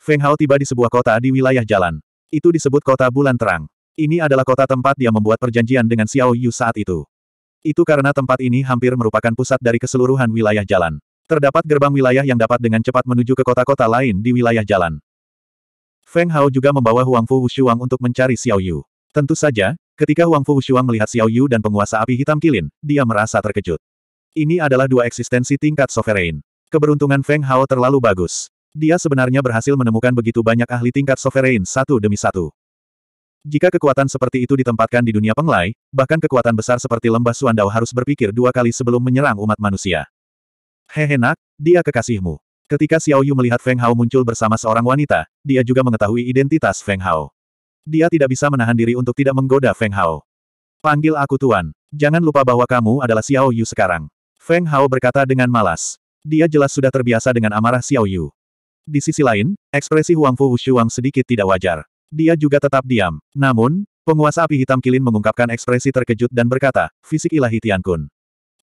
Feng Hao tiba di sebuah kota di wilayah jalan. Itu disebut kota bulan terang. Ini adalah kota tempat dia membuat perjanjian dengan Xiao Yu saat itu. Itu karena tempat ini hampir merupakan pusat dari keseluruhan wilayah jalan. Terdapat gerbang wilayah yang dapat dengan cepat menuju ke kota-kota lain di wilayah jalan. Feng Hao juga membawa Huang Fu Wushuang untuk mencari Xiao Yu. Tentu saja, ketika Huang Fu Wushuang melihat Xiao Yu dan penguasa api hitam kilin, dia merasa terkejut. Ini adalah dua eksistensi tingkat sovereign. Keberuntungan Feng Hao terlalu bagus. Dia sebenarnya berhasil menemukan begitu banyak ahli tingkat sovereign satu demi satu. Jika kekuatan seperti itu ditempatkan di dunia penglai, bahkan kekuatan besar seperti lembah Suandao harus berpikir dua kali sebelum menyerang umat manusia. nak, dia kekasihmu. Ketika Xiao Yu melihat Feng Hao muncul bersama seorang wanita, dia juga mengetahui identitas Feng Hao. Dia tidak bisa menahan diri untuk tidak menggoda Feng Hao. Panggil aku Tuan. Jangan lupa bahwa kamu adalah Xiao Yu sekarang. Feng Hao berkata dengan malas. Dia jelas sudah terbiasa dengan amarah Xiao Yu. Di sisi lain, ekspresi Huang Huangfu Wushuang sedikit tidak wajar. Dia juga tetap diam. Namun, penguasa api hitam Kilin mengungkapkan ekspresi terkejut dan berkata, fisik ilahi Tian Kun.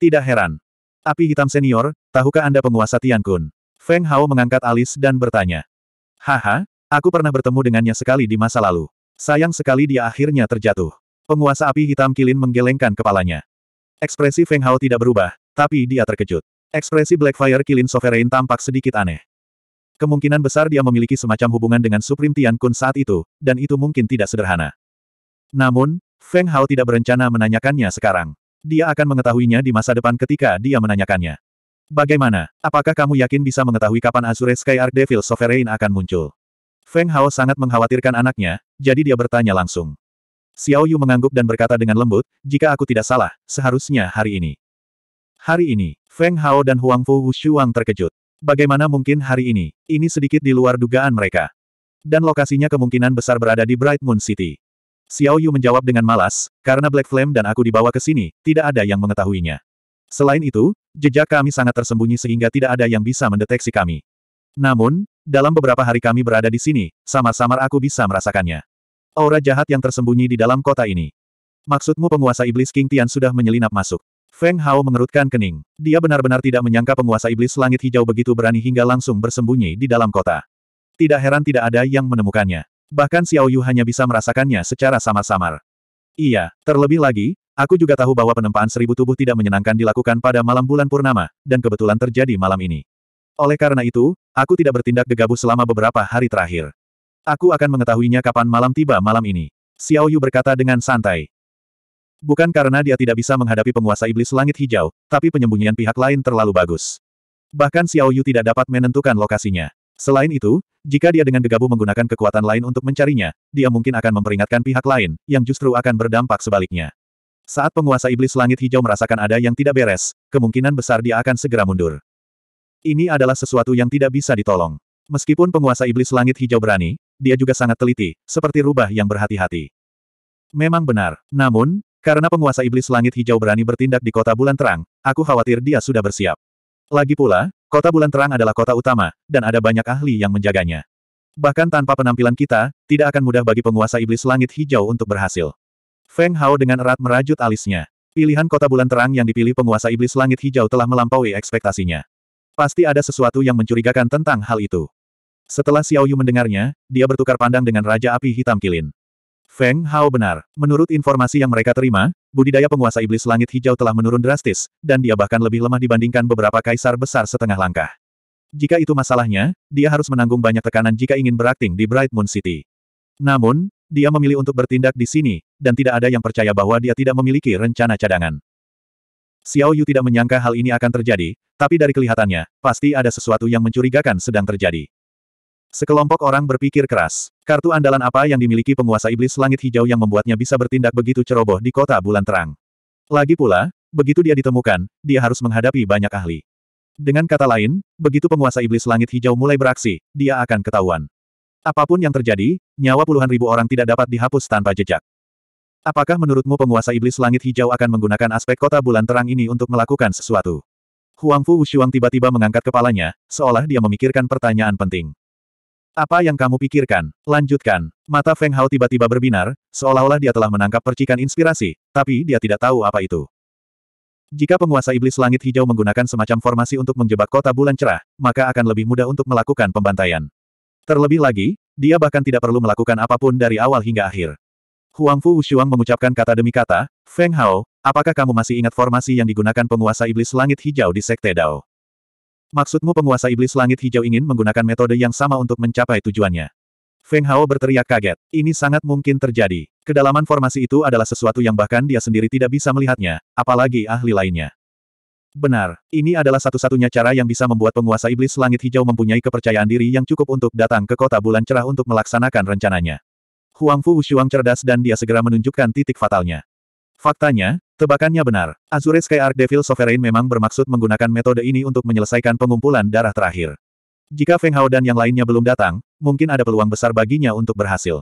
Tidak heran. Api hitam senior, tahukah Anda penguasa Tian Kun? Feng Hao mengangkat alis dan bertanya. Haha, aku pernah bertemu dengannya sekali di masa lalu. Sayang sekali dia akhirnya terjatuh. Penguasa api hitam Kilin menggelengkan kepalanya. Ekspresi Feng Hao tidak berubah, tapi dia terkejut. Ekspresi Blackfire Kilin Sovereign tampak sedikit aneh. Kemungkinan besar dia memiliki semacam hubungan dengan Supreme Tian Kun saat itu, dan itu mungkin tidak sederhana. Namun, Feng Hao tidak berencana menanyakannya sekarang. Dia akan mengetahuinya di masa depan ketika dia menanyakannya. Bagaimana? Apakah kamu yakin bisa mengetahui kapan Azure Sky Arc Devil Sovereign akan muncul? Feng Hao sangat mengkhawatirkan anaknya, jadi dia bertanya langsung. Xiao Yu mengangguk dan berkata dengan lembut, jika aku tidak salah, seharusnya hari ini. Hari ini, Feng Hao dan Huang Fu Wushuang terkejut. Bagaimana mungkin hari ini? Ini sedikit di luar dugaan mereka. Dan lokasinya kemungkinan besar berada di Bright Moon City. Xiao Yu menjawab dengan malas, karena Black Flame dan aku dibawa ke sini, tidak ada yang mengetahuinya. Selain itu, jejak kami sangat tersembunyi sehingga tidak ada yang bisa mendeteksi kami. Namun, dalam beberapa hari kami berada di sini, samar-samar aku bisa merasakannya. Aura jahat yang tersembunyi di dalam kota ini. Maksudmu penguasa iblis King Tian sudah menyelinap masuk? Feng Hao mengerutkan kening. Dia benar-benar tidak menyangka penguasa iblis langit hijau begitu berani hingga langsung bersembunyi di dalam kota. Tidak heran tidak ada yang menemukannya. Bahkan Xiao Yu hanya bisa merasakannya secara samar-samar. Iya, terlebih lagi, aku juga tahu bahwa penempaan seribu tubuh tidak menyenangkan dilakukan pada malam bulan purnama, dan kebetulan terjadi malam ini. Oleh karena itu, aku tidak bertindak gegabah selama beberapa hari terakhir. Aku akan mengetahuinya kapan malam tiba malam ini. Xiao Yu berkata dengan santai. Bukan karena dia tidak bisa menghadapi penguasa iblis langit hijau, tapi penyembunyian pihak lain terlalu bagus. Bahkan Xiao Yu tidak dapat menentukan lokasinya. Selain itu, jika dia dengan gegabah menggunakan kekuatan lain untuk mencarinya, dia mungkin akan memperingatkan pihak lain, yang justru akan berdampak sebaliknya. Saat penguasa iblis langit hijau merasakan ada yang tidak beres, kemungkinan besar dia akan segera mundur. Ini adalah sesuatu yang tidak bisa ditolong. Meskipun penguasa iblis langit hijau berani, dia juga sangat teliti, seperti rubah yang berhati-hati. Memang benar, namun, karena penguasa iblis langit hijau berani bertindak di kota bulan terang, aku khawatir dia sudah bersiap. Lagi pula, kota bulan terang adalah kota utama, dan ada banyak ahli yang menjaganya. Bahkan tanpa penampilan kita, tidak akan mudah bagi penguasa iblis langit hijau untuk berhasil. Feng Hao dengan erat merajut alisnya. Pilihan kota bulan terang yang dipilih penguasa iblis langit hijau telah melampaui ekspektasinya. Pasti ada sesuatu yang mencurigakan tentang hal itu. Setelah Xiao Yu mendengarnya, dia bertukar pandang dengan Raja Api Hitam Kilin. Feng Hao benar. Menurut informasi yang mereka terima, budidaya penguasa iblis langit hijau telah menurun drastis, dan dia bahkan lebih lemah dibandingkan beberapa kaisar besar setengah langkah. Jika itu masalahnya, dia harus menanggung banyak tekanan jika ingin berakting di Bright Moon City. Namun, dia memilih untuk bertindak di sini, dan tidak ada yang percaya bahwa dia tidak memiliki rencana cadangan. Xiao Yu tidak menyangka hal ini akan terjadi, tapi dari kelihatannya, pasti ada sesuatu yang mencurigakan sedang terjadi. Sekelompok orang berpikir keras. Kartu andalan apa yang dimiliki penguasa iblis langit hijau yang membuatnya bisa bertindak begitu ceroboh di kota bulan terang. Lagi pula, begitu dia ditemukan, dia harus menghadapi banyak ahli. Dengan kata lain, begitu penguasa iblis langit hijau mulai beraksi, dia akan ketahuan. Apapun yang terjadi, nyawa puluhan ribu orang tidak dapat dihapus tanpa jejak. Apakah menurutmu penguasa iblis langit hijau akan menggunakan aspek kota bulan terang ini untuk melakukan sesuatu? Huang Fu Wushuang tiba-tiba mengangkat kepalanya, seolah dia memikirkan pertanyaan penting. Apa yang kamu pikirkan? Lanjutkan. Mata Feng Hao tiba-tiba berbinar, seolah-olah dia telah menangkap percikan inspirasi, tapi dia tidak tahu apa itu. Jika penguasa iblis langit hijau menggunakan semacam formasi untuk menjebak kota bulan cerah, maka akan lebih mudah untuk melakukan pembantaian. Terlebih lagi, dia bahkan tidak perlu melakukan apapun dari awal hingga akhir. Huang Fu Wushuang mengucapkan kata demi kata, Feng Hao, apakah kamu masih ingat formasi yang digunakan penguasa iblis langit hijau di Sekte Dao? Maksudmu penguasa iblis langit hijau ingin menggunakan metode yang sama untuk mencapai tujuannya? Feng Hao berteriak kaget. Ini sangat mungkin terjadi. Kedalaman formasi itu adalah sesuatu yang bahkan dia sendiri tidak bisa melihatnya, apalagi ahli lainnya. Benar, ini adalah satu-satunya cara yang bisa membuat penguasa iblis langit hijau mempunyai kepercayaan diri yang cukup untuk datang ke kota bulan cerah untuk melaksanakan rencananya. Huang Fu Wushuang cerdas dan dia segera menunjukkan titik fatalnya. Faktanya, tebakannya benar. Azure Sky Arc Devil Sovereign memang bermaksud menggunakan metode ini untuk menyelesaikan pengumpulan darah terakhir. Jika Feng Hao dan yang lainnya belum datang, mungkin ada peluang besar baginya untuk berhasil.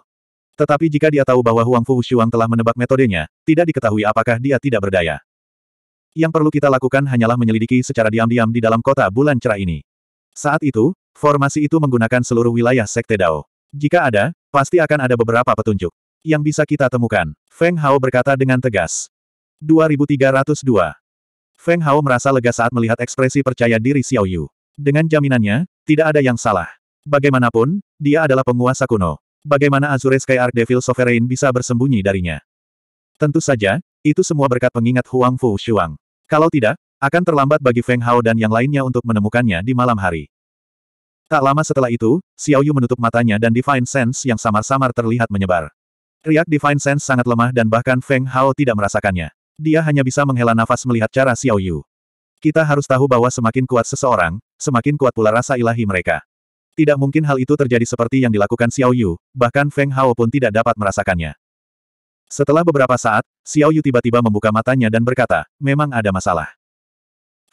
Tetapi jika dia tahu bahwa Huang Fu Shuang telah menebak metodenya, tidak diketahui apakah dia tidak berdaya. Yang perlu kita lakukan hanyalah menyelidiki secara diam-diam di dalam kota bulan cerah ini. Saat itu, formasi itu menggunakan seluruh wilayah Sekte Dao. Jika ada, pasti akan ada beberapa petunjuk yang bisa kita temukan. Feng Hao berkata dengan tegas. 2302. Feng Hao merasa lega saat melihat ekspresi percaya diri Xiao Yu. Dengan jaminannya, tidak ada yang salah. Bagaimanapun, dia adalah penguasa kuno. Bagaimana Azure Sky Arc Devil Sovereign bisa bersembunyi darinya? Tentu saja, itu semua berkat pengingat Huang Fu Shuang. Kalau tidak, akan terlambat bagi Feng Hao dan yang lainnya untuk menemukannya di malam hari. Tak lama setelah itu, Xiao Yu menutup matanya dan Divine Sense yang samar-samar terlihat menyebar. Riak Divine Sense sangat lemah dan bahkan Feng Hao tidak merasakannya. Dia hanya bisa menghela nafas melihat cara Xiao Yu. Kita harus tahu bahwa semakin kuat seseorang, semakin kuat pula rasa ilahi mereka. Tidak mungkin hal itu terjadi seperti yang dilakukan Xiao Yu, bahkan Feng Hao pun tidak dapat merasakannya. Setelah beberapa saat, Xiao Yu tiba-tiba membuka matanya dan berkata, memang ada masalah.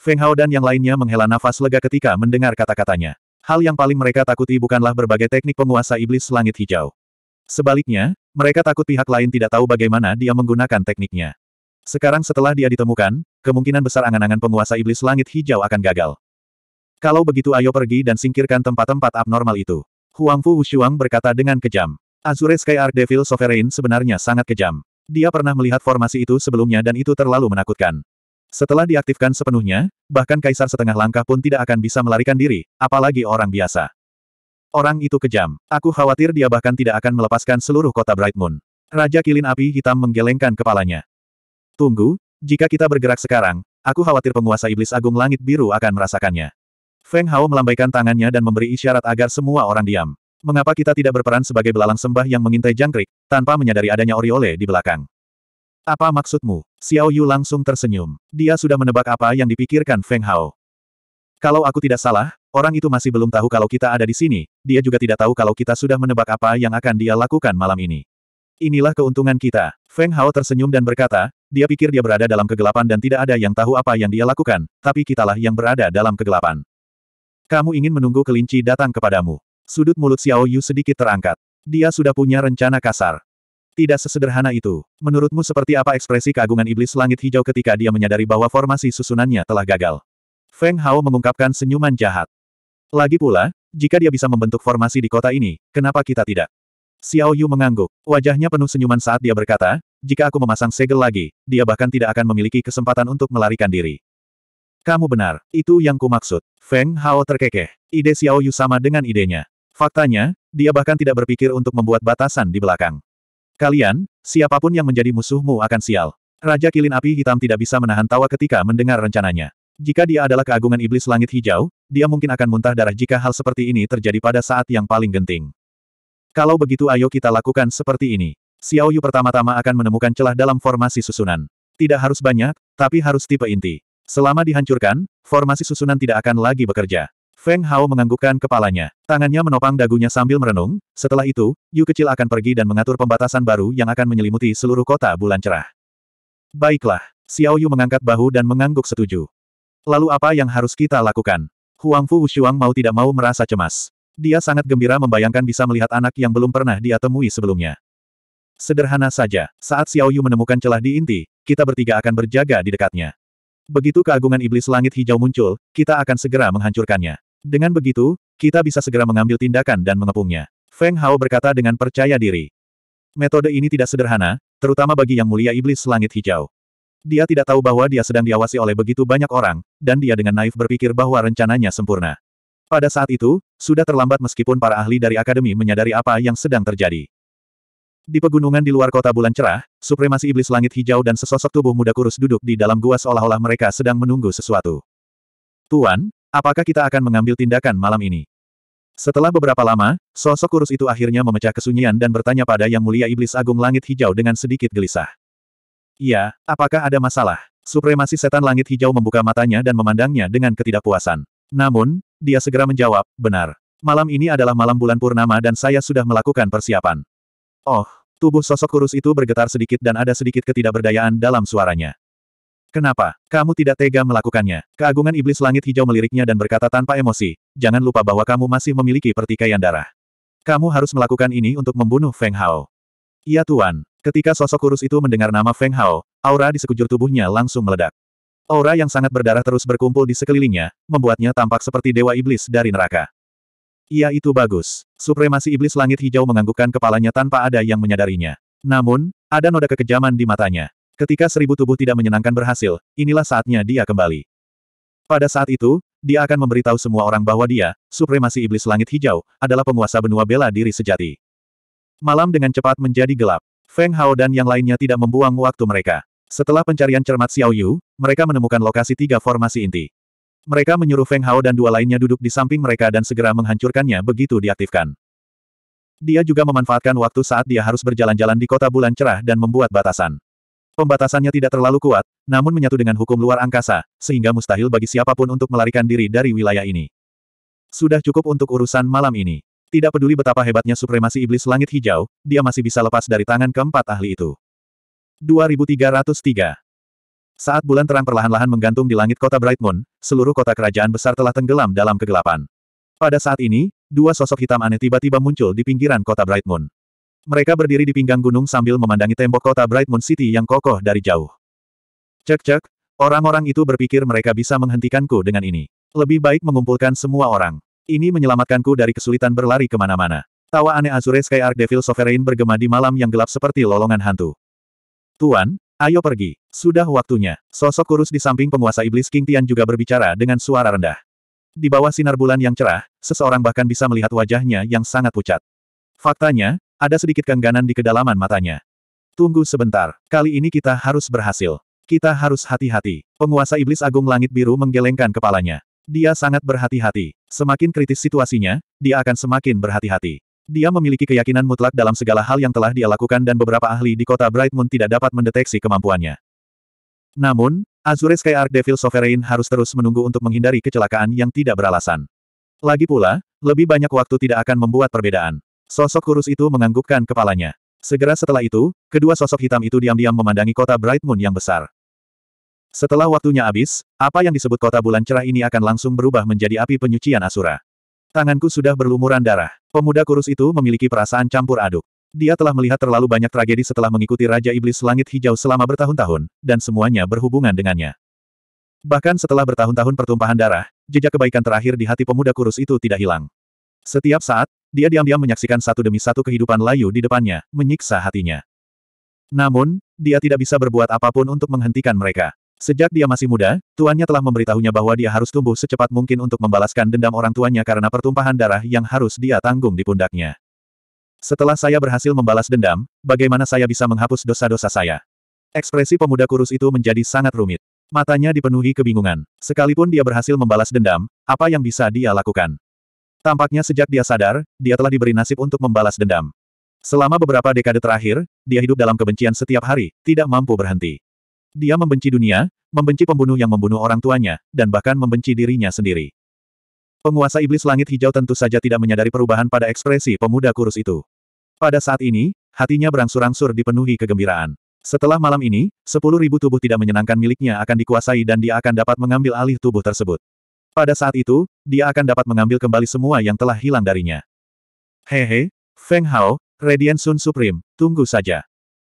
Feng Hao dan yang lainnya menghela nafas lega ketika mendengar kata-katanya. Hal yang paling mereka takuti bukanlah berbagai teknik penguasa iblis langit hijau. Sebaliknya, mereka takut pihak lain tidak tahu bagaimana dia menggunakan tekniknya. Sekarang setelah dia ditemukan, kemungkinan besar angan-angan penguasa iblis langit hijau akan gagal. Kalau begitu ayo pergi dan singkirkan tempat-tempat abnormal itu. Huangfu Wushuang berkata dengan kejam. Azure Sky Arc Devil Sovereign sebenarnya sangat kejam. Dia pernah melihat formasi itu sebelumnya dan itu terlalu menakutkan. Setelah diaktifkan sepenuhnya, bahkan kaisar setengah langkah pun tidak akan bisa melarikan diri, apalagi orang biasa. Orang itu kejam. Aku khawatir dia bahkan tidak akan melepaskan seluruh kota Bright Moon. Raja Kilin Api Hitam menggelengkan kepalanya. Tunggu, jika kita bergerak sekarang, aku khawatir penguasa Iblis Agung Langit Biru akan merasakannya. Feng Hao melambaikan tangannya dan memberi isyarat agar semua orang diam. Mengapa kita tidak berperan sebagai belalang sembah yang mengintai jangkrik, tanpa menyadari adanya Oriole di belakang? Apa maksudmu? Xiao Yu langsung tersenyum. Dia sudah menebak apa yang dipikirkan Feng Hao. Kalau aku tidak salah, Orang itu masih belum tahu kalau kita ada di sini, dia juga tidak tahu kalau kita sudah menebak apa yang akan dia lakukan malam ini. Inilah keuntungan kita. Feng Hao tersenyum dan berkata, dia pikir dia berada dalam kegelapan dan tidak ada yang tahu apa yang dia lakukan, tapi kitalah yang berada dalam kegelapan. Kamu ingin menunggu kelinci datang kepadamu. Sudut mulut Xiao Yu sedikit terangkat. Dia sudah punya rencana kasar. Tidak sesederhana itu. Menurutmu seperti apa ekspresi keagungan iblis langit hijau ketika dia menyadari bahwa formasi susunannya telah gagal? Feng Hao mengungkapkan senyuman jahat. Lagi pula, jika dia bisa membentuk formasi di kota ini, kenapa kita tidak? Xiao Yu mengangguk. Wajahnya penuh senyuman saat dia berkata, jika aku memasang segel lagi, dia bahkan tidak akan memiliki kesempatan untuk melarikan diri. Kamu benar, itu yang ku maksud. Feng Hao terkekeh. Ide Xiao Yu sama dengan idenya. Faktanya, dia bahkan tidak berpikir untuk membuat batasan di belakang. Kalian, siapapun yang menjadi musuhmu akan sial. Raja Kilin Api Hitam tidak bisa menahan tawa ketika mendengar rencananya. Jika dia adalah keagungan iblis langit hijau, dia mungkin akan muntah darah jika hal seperti ini terjadi pada saat yang paling genting. Kalau begitu ayo kita lakukan seperti ini. Xiao Yu pertama-tama akan menemukan celah dalam formasi susunan. Tidak harus banyak, tapi harus tipe inti. Selama dihancurkan, formasi susunan tidak akan lagi bekerja. Feng Hao menganggukkan kepalanya. Tangannya menopang dagunya sambil merenung, setelah itu, Yu kecil akan pergi dan mengatur pembatasan baru yang akan menyelimuti seluruh kota bulan cerah. Baiklah, Xiao Yu mengangkat bahu dan mengangguk setuju. Lalu apa yang harus kita lakukan? Huang Fu Wushuang mau tidak mau merasa cemas. Dia sangat gembira membayangkan bisa melihat anak yang belum pernah dia temui sebelumnya. Sederhana saja, saat Xiao Yu menemukan celah di inti, kita bertiga akan berjaga di dekatnya. Begitu keagungan iblis langit hijau muncul, kita akan segera menghancurkannya. Dengan begitu, kita bisa segera mengambil tindakan dan mengepungnya. Feng Hao berkata dengan percaya diri. Metode ini tidak sederhana, terutama bagi yang mulia iblis langit hijau. Dia tidak tahu bahwa dia sedang diawasi oleh begitu banyak orang, dan dia dengan naif berpikir bahwa rencananya sempurna. Pada saat itu, sudah terlambat meskipun para ahli dari akademi menyadari apa yang sedang terjadi. Di pegunungan di luar kota bulan cerah, supremasi iblis langit hijau dan sesosok tubuh muda kurus duduk di dalam gua seolah-olah mereka sedang menunggu sesuatu. Tuan, apakah kita akan mengambil tindakan malam ini? Setelah beberapa lama, sosok kurus itu akhirnya memecah kesunyian dan bertanya pada Yang Mulia Iblis Agung Langit Hijau dengan sedikit gelisah. Iya, apakah ada masalah? Supremasi setan langit hijau membuka matanya dan memandangnya dengan ketidakpuasan. Namun, dia segera menjawab, benar. Malam ini adalah malam bulan purnama dan saya sudah melakukan persiapan. Oh, tubuh sosok kurus itu bergetar sedikit dan ada sedikit ketidakberdayaan dalam suaranya. Kenapa? Kamu tidak tega melakukannya. Keagungan iblis langit hijau meliriknya dan berkata tanpa emosi, jangan lupa bahwa kamu masih memiliki pertikaian darah. Kamu harus melakukan ini untuk membunuh Feng Hao. Iya Tuan, Ketika sosok kurus itu mendengar nama Feng Hao, aura di sekujur tubuhnya langsung meledak. Aura yang sangat berdarah terus berkumpul di sekelilingnya, membuatnya tampak seperti dewa iblis dari neraka. Ia itu bagus. Supremasi iblis langit hijau menganggukkan kepalanya tanpa ada yang menyadarinya. Namun, ada noda kekejaman di matanya. Ketika seribu tubuh tidak menyenangkan berhasil, inilah saatnya dia kembali. Pada saat itu, dia akan memberitahu semua orang bahwa dia, supremasi iblis langit hijau, adalah penguasa benua bela diri sejati. Malam dengan cepat menjadi gelap. Feng Hao dan yang lainnya tidak membuang waktu mereka. Setelah pencarian cermat Xiao Yu, mereka menemukan lokasi tiga formasi inti. Mereka menyuruh Feng Hao dan dua lainnya duduk di samping mereka dan segera menghancurkannya begitu diaktifkan. Dia juga memanfaatkan waktu saat dia harus berjalan-jalan di kota bulan cerah dan membuat batasan. Pembatasannya tidak terlalu kuat, namun menyatu dengan hukum luar angkasa, sehingga mustahil bagi siapapun untuk melarikan diri dari wilayah ini. Sudah cukup untuk urusan malam ini. Tidak peduli betapa hebatnya supremasi iblis langit hijau, dia masih bisa lepas dari tangan keempat ahli itu. 2303 Saat bulan terang perlahan-lahan menggantung di langit kota Bright Moon, seluruh kota kerajaan besar telah tenggelam dalam kegelapan. Pada saat ini, dua sosok hitam aneh tiba-tiba muncul di pinggiran kota Bright Moon. Mereka berdiri di pinggang gunung sambil memandangi tembok kota Bright Moon City yang kokoh dari jauh. Cek-cek, orang-orang itu berpikir mereka bisa menghentikanku dengan ini. Lebih baik mengumpulkan semua orang. Ini menyelamatkanku dari kesulitan berlari kemana-mana. Tawa aneh Azure Sky Arc Devil Sovereign bergema di malam yang gelap seperti lolongan hantu. Tuan, ayo pergi. Sudah waktunya. Sosok kurus di samping penguasa iblis King Tian juga berbicara dengan suara rendah. Di bawah sinar bulan yang cerah, seseorang bahkan bisa melihat wajahnya yang sangat pucat. Faktanya, ada sedikit kengganan di kedalaman matanya. Tunggu sebentar, kali ini kita harus berhasil. Kita harus hati-hati. Penguasa iblis agung langit biru menggelengkan kepalanya. Dia sangat berhati-hati. Semakin kritis situasinya, dia akan semakin berhati-hati. Dia memiliki keyakinan mutlak dalam segala hal yang telah dia lakukan dan beberapa ahli di kota Brightmoon tidak dapat mendeteksi kemampuannya. Namun, Azure Sky Arc Devil Sovereign harus terus menunggu untuk menghindari kecelakaan yang tidak beralasan. Lagi pula, lebih banyak waktu tidak akan membuat perbedaan. Sosok kurus itu menganggukkan kepalanya. Segera setelah itu, kedua sosok hitam itu diam-diam memandangi kota Brightmoon yang besar. Setelah waktunya habis, apa yang disebut kota bulan cerah ini akan langsung berubah menjadi api penyucian Asura. Tanganku sudah berlumuran darah. Pemuda kurus itu memiliki perasaan campur aduk. Dia telah melihat terlalu banyak tragedi setelah mengikuti Raja Iblis Langit Hijau selama bertahun-tahun, dan semuanya berhubungan dengannya. Bahkan setelah bertahun-tahun pertumpahan darah, jejak kebaikan terakhir di hati pemuda kurus itu tidak hilang. Setiap saat, dia diam-diam menyaksikan satu demi satu kehidupan layu di depannya, menyiksa hatinya. Namun, dia tidak bisa berbuat apapun untuk menghentikan mereka. Sejak dia masih muda, tuannya telah memberitahunya bahwa dia harus tumbuh secepat mungkin untuk membalaskan dendam orang tuanya karena pertumpahan darah yang harus dia tanggung di pundaknya. Setelah saya berhasil membalas dendam, bagaimana saya bisa menghapus dosa-dosa saya? Ekspresi pemuda kurus itu menjadi sangat rumit. Matanya dipenuhi kebingungan. Sekalipun dia berhasil membalas dendam, apa yang bisa dia lakukan? Tampaknya sejak dia sadar, dia telah diberi nasib untuk membalas dendam. Selama beberapa dekade terakhir, dia hidup dalam kebencian setiap hari, tidak mampu berhenti. Dia membenci dunia, membenci pembunuh yang membunuh orang tuanya, dan bahkan membenci dirinya sendiri. Penguasa iblis langit hijau tentu saja tidak menyadari perubahan pada ekspresi pemuda kurus itu. Pada saat ini, hatinya berangsur-angsur dipenuhi kegembiraan. Setelah malam ini, sepuluh ribu tubuh tidak menyenangkan miliknya akan dikuasai dan dia akan dapat mengambil alih tubuh tersebut. Pada saat itu, dia akan dapat mengambil kembali semua yang telah hilang darinya. Hehe, Feng Hao, Radiant Sun Supreme, tunggu saja.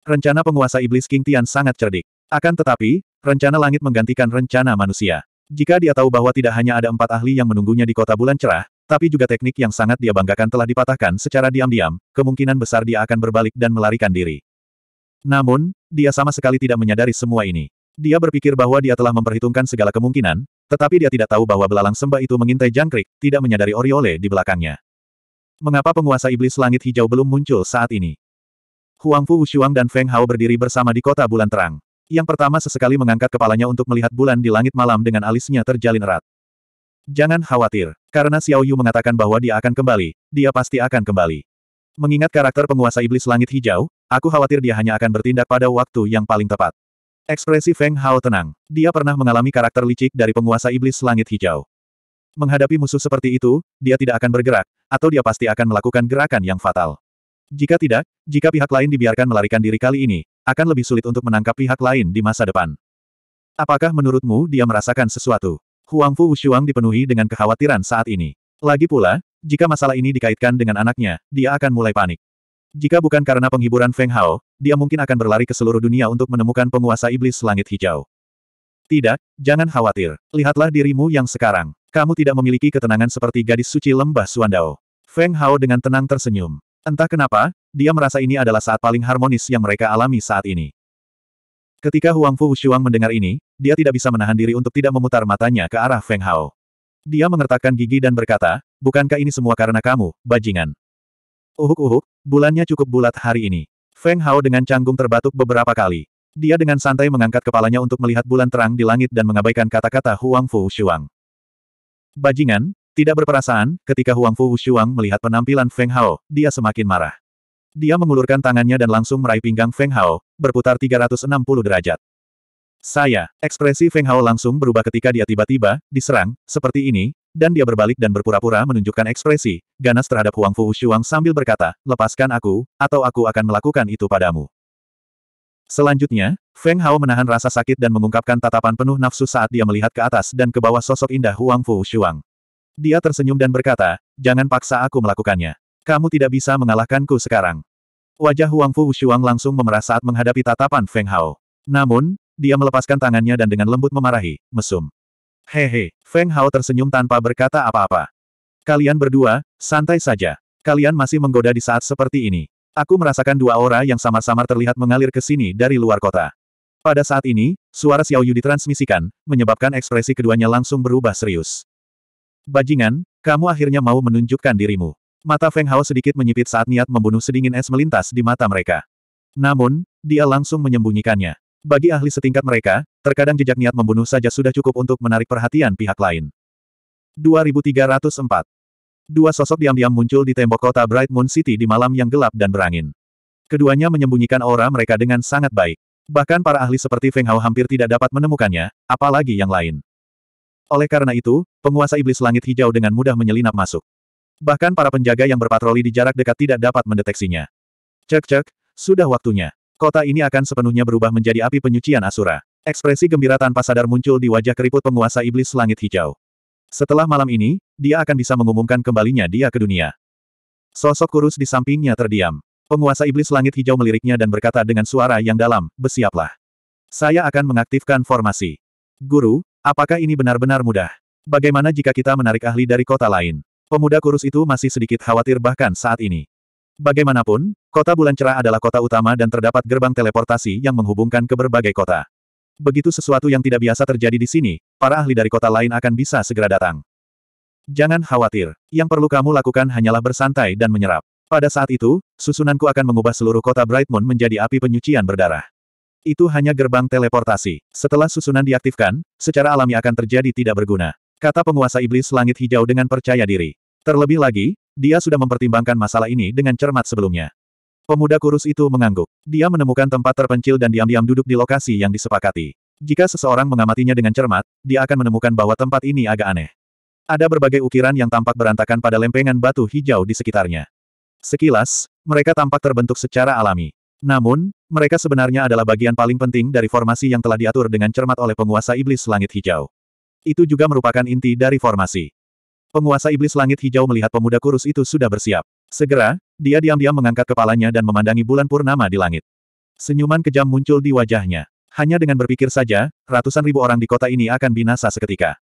Rencana penguasa iblis King Tian sangat cerdik. Akan tetapi, rencana langit menggantikan rencana manusia. Jika dia tahu bahwa tidak hanya ada empat ahli yang menunggunya di kota bulan cerah, tapi juga teknik yang sangat dia banggakan telah dipatahkan secara diam-diam, kemungkinan besar dia akan berbalik dan melarikan diri. Namun, dia sama sekali tidak menyadari semua ini. Dia berpikir bahwa dia telah memperhitungkan segala kemungkinan, tetapi dia tidak tahu bahwa belalang sembah itu mengintai jangkrik, tidak menyadari Oriole di belakangnya. Mengapa penguasa iblis langit hijau belum muncul saat ini? Huang Fu Wushuang dan Feng Hao berdiri bersama di kota bulan terang. Yang pertama sesekali mengangkat kepalanya untuk melihat bulan di langit malam dengan alisnya terjalin erat. Jangan khawatir, karena Xiao Yu mengatakan bahwa dia akan kembali, dia pasti akan kembali. Mengingat karakter penguasa iblis langit hijau, aku khawatir dia hanya akan bertindak pada waktu yang paling tepat. Ekspresi Feng Hao tenang. Dia pernah mengalami karakter licik dari penguasa iblis langit hijau. Menghadapi musuh seperti itu, dia tidak akan bergerak, atau dia pasti akan melakukan gerakan yang fatal. Jika tidak, jika pihak lain dibiarkan melarikan diri kali ini, akan lebih sulit untuk menangkap pihak lain di masa depan. Apakah menurutmu dia merasakan sesuatu? Huang Fu Wushuang dipenuhi dengan kekhawatiran saat ini. Lagi pula, jika masalah ini dikaitkan dengan anaknya, dia akan mulai panik. Jika bukan karena penghiburan Feng Hao, dia mungkin akan berlari ke seluruh dunia untuk menemukan penguasa iblis langit hijau. Tidak, jangan khawatir. Lihatlah dirimu yang sekarang. Kamu tidak memiliki ketenangan seperti gadis suci lembah Suandao. Feng Hao dengan tenang tersenyum. Entah kenapa, dia merasa ini adalah saat paling harmonis yang mereka alami saat ini. Ketika Huang Fu Shuang mendengar ini, dia tidak bisa menahan diri untuk tidak memutar matanya ke arah Feng Hao. Dia mengertakkan gigi dan berkata, bukankah ini semua karena kamu, bajingan? Uhuk-uhuk, bulannya cukup bulat hari ini. Feng Hao dengan canggung terbatuk beberapa kali. Dia dengan santai mengangkat kepalanya untuk melihat bulan terang di langit dan mengabaikan kata-kata Huang Fu Shuang. Bajingan, tidak berperasaan, ketika Huang Fu Shuang melihat penampilan Feng Hao, dia semakin marah. Dia mengulurkan tangannya dan langsung meraih pinggang Feng Hao, berputar 360 derajat. Saya, ekspresi Feng Hao langsung berubah ketika dia tiba-tiba, diserang, seperti ini, dan dia berbalik dan berpura-pura menunjukkan ekspresi, ganas terhadap Huang Fu Shuang sambil berkata, lepaskan aku, atau aku akan melakukan itu padamu. Selanjutnya, Feng Hao menahan rasa sakit dan mengungkapkan tatapan penuh nafsu saat dia melihat ke atas dan ke bawah sosok indah Huang Fu Shuang. Dia tersenyum dan berkata, jangan paksa aku melakukannya. Kamu tidak bisa mengalahkanku sekarang. Wajah Huang Fu Wushuang langsung memerah saat menghadapi tatapan Feng Hao. Namun, dia melepaskan tangannya dan dengan lembut memarahi, mesum. Hehe, Feng Hao tersenyum tanpa berkata apa-apa. Kalian berdua, santai saja. Kalian masih menggoda di saat seperti ini. Aku merasakan dua aura yang samar-samar terlihat mengalir ke sini dari luar kota. Pada saat ini, suara Xiao Yu ditransmisikan, menyebabkan ekspresi keduanya langsung berubah serius. Bajingan, kamu akhirnya mau menunjukkan dirimu. Mata Feng Hao sedikit menyipit saat niat membunuh sedingin es melintas di mata mereka. Namun, dia langsung menyembunyikannya. Bagi ahli setingkat mereka, terkadang jejak niat membunuh saja sudah cukup untuk menarik perhatian pihak lain. 2304 Dua sosok diam-diam muncul di tembok kota Bright Moon City di malam yang gelap dan berangin. Keduanya menyembunyikan aura mereka dengan sangat baik. Bahkan para ahli seperti Feng Hao hampir tidak dapat menemukannya, apalagi yang lain. Oleh karena itu, penguasa iblis langit hijau dengan mudah menyelinap masuk. Bahkan para penjaga yang berpatroli di jarak dekat tidak dapat mendeteksinya. Cek-cek, sudah waktunya. Kota ini akan sepenuhnya berubah menjadi api penyucian Asura. Ekspresi gembira tanpa sadar muncul di wajah keriput penguasa iblis langit hijau. Setelah malam ini, dia akan bisa mengumumkan kembalinya dia ke dunia. Sosok kurus di sampingnya terdiam. Penguasa iblis langit hijau meliriknya dan berkata dengan suara yang dalam, Besiaplah. Saya akan mengaktifkan formasi. Guru, apakah ini benar-benar mudah? Bagaimana jika kita menarik ahli dari kota lain? Pemuda kurus itu masih sedikit khawatir bahkan saat ini. Bagaimanapun, kota bulan cerah adalah kota utama dan terdapat gerbang teleportasi yang menghubungkan ke berbagai kota. Begitu sesuatu yang tidak biasa terjadi di sini, para ahli dari kota lain akan bisa segera datang. Jangan khawatir, yang perlu kamu lakukan hanyalah bersantai dan menyerap. Pada saat itu, susunanku akan mengubah seluruh kota Brightmoon menjadi api penyucian berdarah. Itu hanya gerbang teleportasi. Setelah susunan diaktifkan, secara alami akan terjadi tidak berguna. Kata penguasa iblis langit hijau dengan percaya diri. Terlebih lagi, dia sudah mempertimbangkan masalah ini dengan cermat sebelumnya. Pemuda kurus itu mengangguk. Dia menemukan tempat terpencil dan diam-diam duduk di lokasi yang disepakati. Jika seseorang mengamatinya dengan cermat, dia akan menemukan bahwa tempat ini agak aneh. Ada berbagai ukiran yang tampak berantakan pada lempengan batu hijau di sekitarnya. Sekilas, mereka tampak terbentuk secara alami. Namun, mereka sebenarnya adalah bagian paling penting dari formasi yang telah diatur dengan cermat oleh penguasa iblis langit hijau. Itu juga merupakan inti dari formasi. Penguasa iblis langit hijau melihat pemuda kurus itu sudah bersiap. Segera, dia diam-diam mengangkat kepalanya dan memandangi bulan purnama di langit. Senyuman kejam muncul di wajahnya. Hanya dengan berpikir saja, ratusan ribu orang di kota ini akan binasa seketika.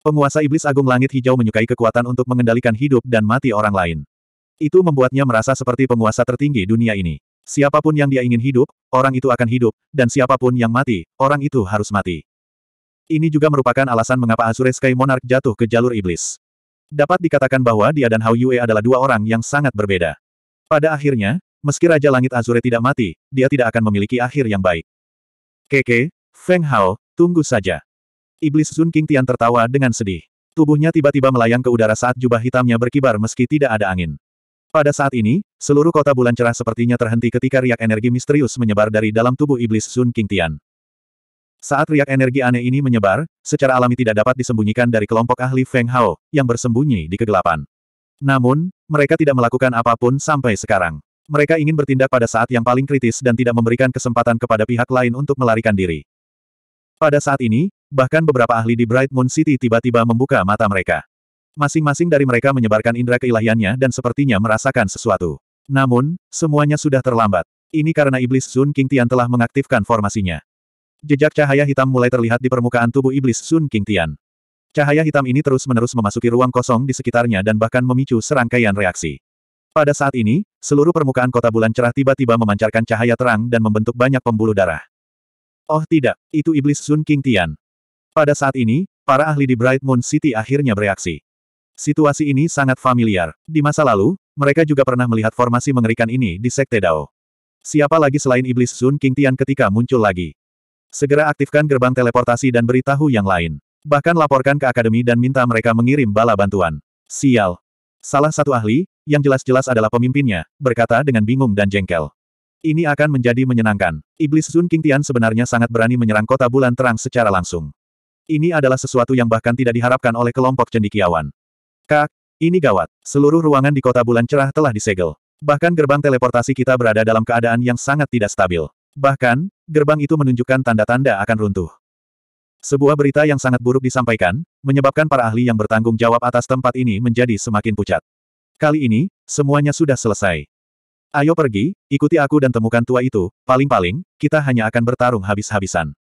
Penguasa iblis agung langit hijau menyukai kekuatan untuk mengendalikan hidup dan mati orang lain. Itu membuatnya merasa seperti penguasa tertinggi dunia ini. Siapapun yang dia ingin hidup, orang itu akan hidup, dan siapapun yang mati, orang itu harus mati. Ini juga merupakan alasan mengapa Azure Sky Monarch jatuh ke jalur iblis. Dapat dikatakan bahwa dia dan Hao Yue adalah dua orang yang sangat berbeda. Pada akhirnya, meski Raja Langit Azure tidak mati, dia tidak akan memiliki akhir yang baik. Keke, Feng Hao, tunggu saja. Iblis Sun King Tian tertawa dengan sedih. Tubuhnya tiba-tiba melayang ke udara saat jubah hitamnya berkibar meski tidak ada angin. Pada saat ini, seluruh kota bulan cerah sepertinya terhenti ketika riak energi misterius menyebar dari dalam tubuh iblis Sun King Tian. Saat riak energi aneh ini menyebar, secara alami tidak dapat disembunyikan dari kelompok ahli Feng Hao, yang bersembunyi di kegelapan. Namun, mereka tidak melakukan apapun sampai sekarang. Mereka ingin bertindak pada saat yang paling kritis dan tidak memberikan kesempatan kepada pihak lain untuk melarikan diri. Pada saat ini, bahkan beberapa ahli di Bright Moon City tiba-tiba membuka mata mereka. Masing-masing dari mereka menyebarkan indera keilahiannya dan sepertinya merasakan sesuatu. Namun, semuanya sudah terlambat. Ini karena iblis Sun King Tian telah mengaktifkan formasinya. Jejak cahaya hitam mulai terlihat di permukaan tubuh iblis Sun King Tian. Cahaya hitam ini terus-menerus memasuki ruang kosong di sekitarnya dan bahkan memicu serangkaian reaksi. Pada saat ini, seluruh permukaan kota bulan cerah tiba-tiba memancarkan cahaya terang dan membentuk banyak pembuluh darah. Oh tidak, itu iblis Sun King Tian. Pada saat ini, para ahli di Bright Moon City akhirnya bereaksi. Situasi ini sangat familiar. Di masa lalu, mereka juga pernah melihat formasi mengerikan ini di Sekte Dao. Siapa lagi selain iblis Sun King Tian ketika muncul lagi? Segera aktifkan gerbang teleportasi dan beritahu yang lain. Bahkan laporkan ke akademi dan minta mereka mengirim bala bantuan. Sial. Salah satu ahli, yang jelas-jelas adalah pemimpinnya, berkata dengan bingung dan jengkel. Ini akan menjadi menyenangkan. Iblis Sun King Tian sebenarnya sangat berani menyerang kota bulan terang secara langsung. Ini adalah sesuatu yang bahkan tidak diharapkan oleh kelompok cendikiawan. Kak, ini gawat. Seluruh ruangan di kota bulan cerah telah disegel. Bahkan gerbang teleportasi kita berada dalam keadaan yang sangat tidak stabil. Bahkan, gerbang itu menunjukkan tanda-tanda akan runtuh. Sebuah berita yang sangat buruk disampaikan, menyebabkan para ahli yang bertanggung jawab atas tempat ini menjadi semakin pucat. Kali ini, semuanya sudah selesai. Ayo pergi, ikuti aku dan temukan tua itu, paling-paling, kita hanya akan bertarung habis-habisan.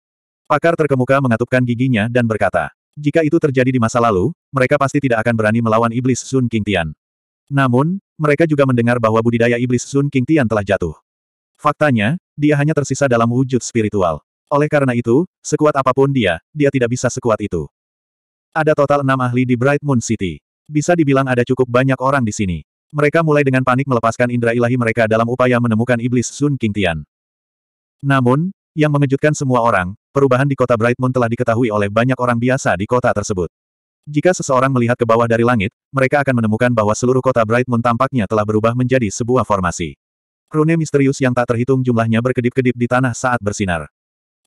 Pakar terkemuka mengatupkan giginya dan berkata, jika itu terjadi di masa lalu, mereka pasti tidak akan berani melawan iblis Sun King Tian. Namun, mereka juga mendengar bahwa budidaya iblis Sun King Tian telah jatuh. Faktanya, dia hanya tersisa dalam wujud spiritual. Oleh karena itu, sekuat apapun dia, dia tidak bisa sekuat itu. Ada total enam ahli di Bright Moon City. Bisa dibilang ada cukup banyak orang di sini. Mereka mulai dengan panik melepaskan indera ilahi mereka dalam upaya menemukan iblis Sun Qingtian. Namun, yang mengejutkan semua orang, perubahan di kota Bright Moon telah diketahui oleh banyak orang biasa di kota tersebut. Jika seseorang melihat ke bawah dari langit, mereka akan menemukan bahwa seluruh kota Bright Moon tampaknya telah berubah menjadi sebuah formasi. Rune misterius yang tak terhitung jumlahnya berkedip-kedip di tanah saat bersinar.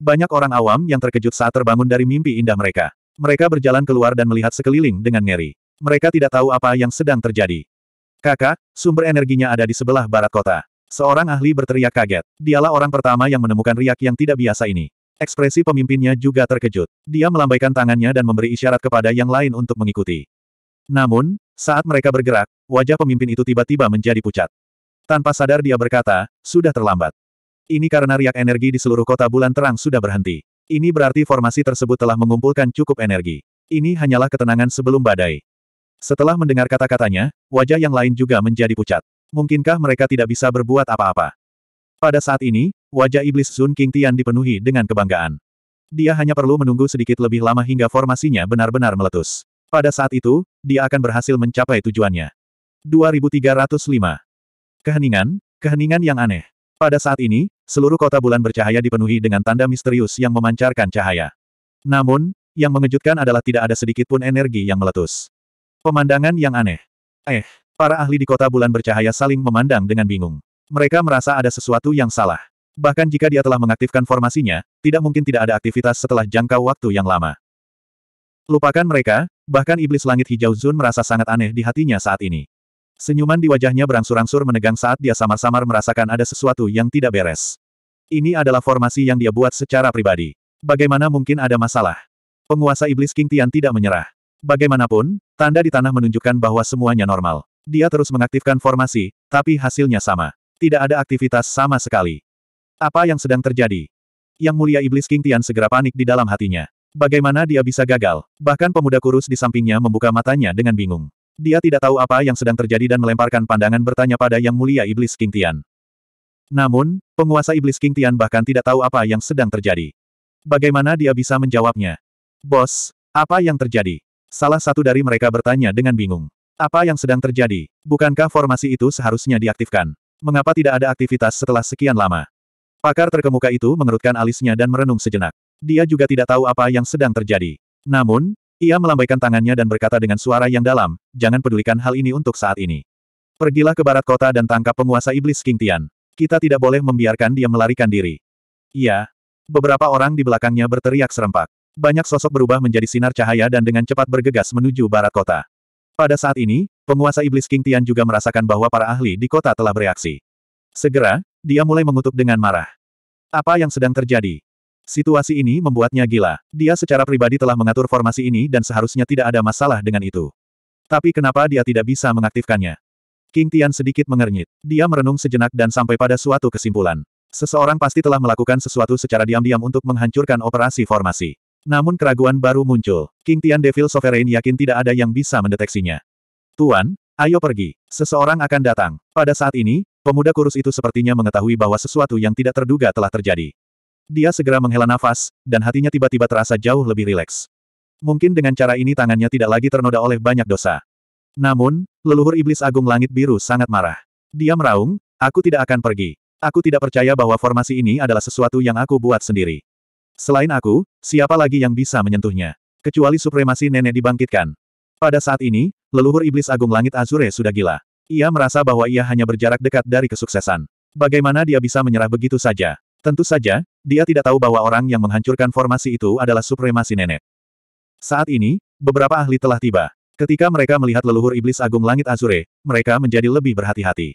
Banyak orang awam yang terkejut saat terbangun dari mimpi indah mereka. Mereka berjalan keluar dan melihat sekeliling dengan ngeri. Mereka tidak tahu apa yang sedang terjadi. Kakak, sumber energinya ada di sebelah barat kota. Seorang ahli berteriak kaget. Dialah orang pertama yang menemukan riak yang tidak biasa ini. Ekspresi pemimpinnya juga terkejut. Dia melambaikan tangannya dan memberi isyarat kepada yang lain untuk mengikuti. Namun, saat mereka bergerak, wajah pemimpin itu tiba-tiba menjadi pucat. Tanpa sadar dia berkata, sudah terlambat. Ini karena riak energi di seluruh kota bulan terang sudah berhenti. Ini berarti formasi tersebut telah mengumpulkan cukup energi. Ini hanyalah ketenangan sebelum badai. Setelah mendengar kata-katanya, wajah yang lain juga menjadi pucat. Mungkinkah mereka tidak bisa berbuat apa-apa? Pada saat ini, wajah iblis Sun King Tian dipenuhi dengan kebanggaan. Dia hanya perlu menunggu sedikit lebih lama hingga formasinya benar-benar meletus. Pada saat itu, dia akan berhasil mencapai tujuannya. 2305 Keheningan, keheningan yang aneh. Pada saat ini, seluruh kota bulan bercahaya dipenuhi dengan tanda misterius yang memancarkan cahaya. Namun, yang mengejutkan adalah tidak ada sedikit pun energi yang meletus. Pemandangan yang aneh. Eh, para ahli di kota bulan bercahaya saling memandang dengan bingung. Mereka merasa ada sesuatu yang salah. Bahkan jika dia telah mengaktifkan formasinya, tidak mungkin tidak ada aktivitas setelah jangka waktu yang lama. Lupakan mereka, bahkan iblis langit hijau Zun merasa sangat aneh di hatinya saat ini. Senyuman di wajahnya berangsur-angsur menegang saat dia samar-samar merasakan ada sesuatu yang tidak beres. Ini adalah formasi yang dia buat secara pribadi. Bagaimana mungkin ada masalah? Penguasa iblis King Tian tidak menyerah. Bagaimanapun, tanda di tanah menunjukkan bahwa semuanya normal. Dia terus mengaktifkan formasi, tapi hasilnya sama. Tidak ada aktivitas sama sekali. Apa yang sedang terjadi? Yang mulia iblis King Tian segera panik di dalam hatinya. Bagaimana dia bisa gagal? Bahkan pemuda kurus di sampingnya membuka matanya dengan bingung. Dia tidak tahu apa yang sedang terjadi dan melemparkan pandangan bertanya pada Yang Mulia Iblis King Tian. Namun, penguasa Iblis King Tian bahkan tidak tahu apa yang sedang terjadi. Bagaimana dia bisa menjawabnya? Bos, apa yang terjadi? Salah satu dari mereka bertanya dengan bingung. Apa yang sedang terjadi? Bukankah formasi itu seharusnya diaktifkan? Mengapa tidak ada aktivitas setelah sekian lama? Pakar terkemuka itu mengerutkan alisnya dan merenung sejenak. Dia juga tidak tahu apa yang sedang terjadi. Namun, ia melambaikan tangannya dan berkata dengan suara yang dalam, jangan pedulikan hal ini untuk saat ini. Pergilah ke barat kota dan tangkap penguasa iblis King Tian. Kita tidak boleh membiarkan dia melarikan diri. Iya. Beberapa orang di belakangnya berteriak serempak. Banyak sosok berubah menjadi sinar cahaya dan dengan cepat bergegas menuju barat kota. Pada saat ini, penguasa iblis King Tian juga merasakan bahwa para ahli di kota telah bereaksi. Segera, dia mulai mengutuk dengan marah. Apa yang sedang terjadi? Situasi ini membuatnya gila. Dia secara pribadi telah mengatur formasi ini dan seharusnya tidak ada masalah dengan itu. Tapi kenapa dia tidak bisa mengaktifkannya? King Tian sedikit mengernyit. Dia merenung sejenak dan sampai pada suatu kesimpulan. Seseorang pasti telah melakukan sesuatu secara diam-diam untuk menghancurkan operasi formasi. Namun keraguan baru muncul. King Tian Devil Sovereign yakin tidak ada yang bisa mendeteksinya. Tuan, ayo pergi. Seseorang akan datang. Pada saat ini, pemuda kurus itu sepertinya mengetahui bahwa sesuatu yang tidak terduga telah terjadi. Dia segera menghela nafas, dan hatinya tiba-tiba terasa jauh lebih rileks. Mungkin dengan cara ini tangannya tidak lagi ternoda oleh banyak dosa. Namun, leluhur iblis agung langit biru sangat marah. Dia meraung, aku tidak akan pergi. Aku tidak percaya bahwa formasi ini adalah sesuatu yang aku buat sendiri. Selain aku, siapa lagi yang bisa menyentuhnya? Kecuali supremasi nenek dibangkitkan. Pada saat ini, leluhur iblis agung langit Azure sudah gila. Ia merasa bahwa ia hanya berjarak dekat dari kesuksesan. Bagaimana dia bisa menyerah begitu saja? Tentu saja, dia tidak tahu bahwa orang yang menghancurkan formasi itu adalah supremasi nenek. Saat ini, beberapa ahli telah tiba. Ketika mereka melihat leluhur iblis agung langit Azure, mereka menjadi lebih berhati-hati.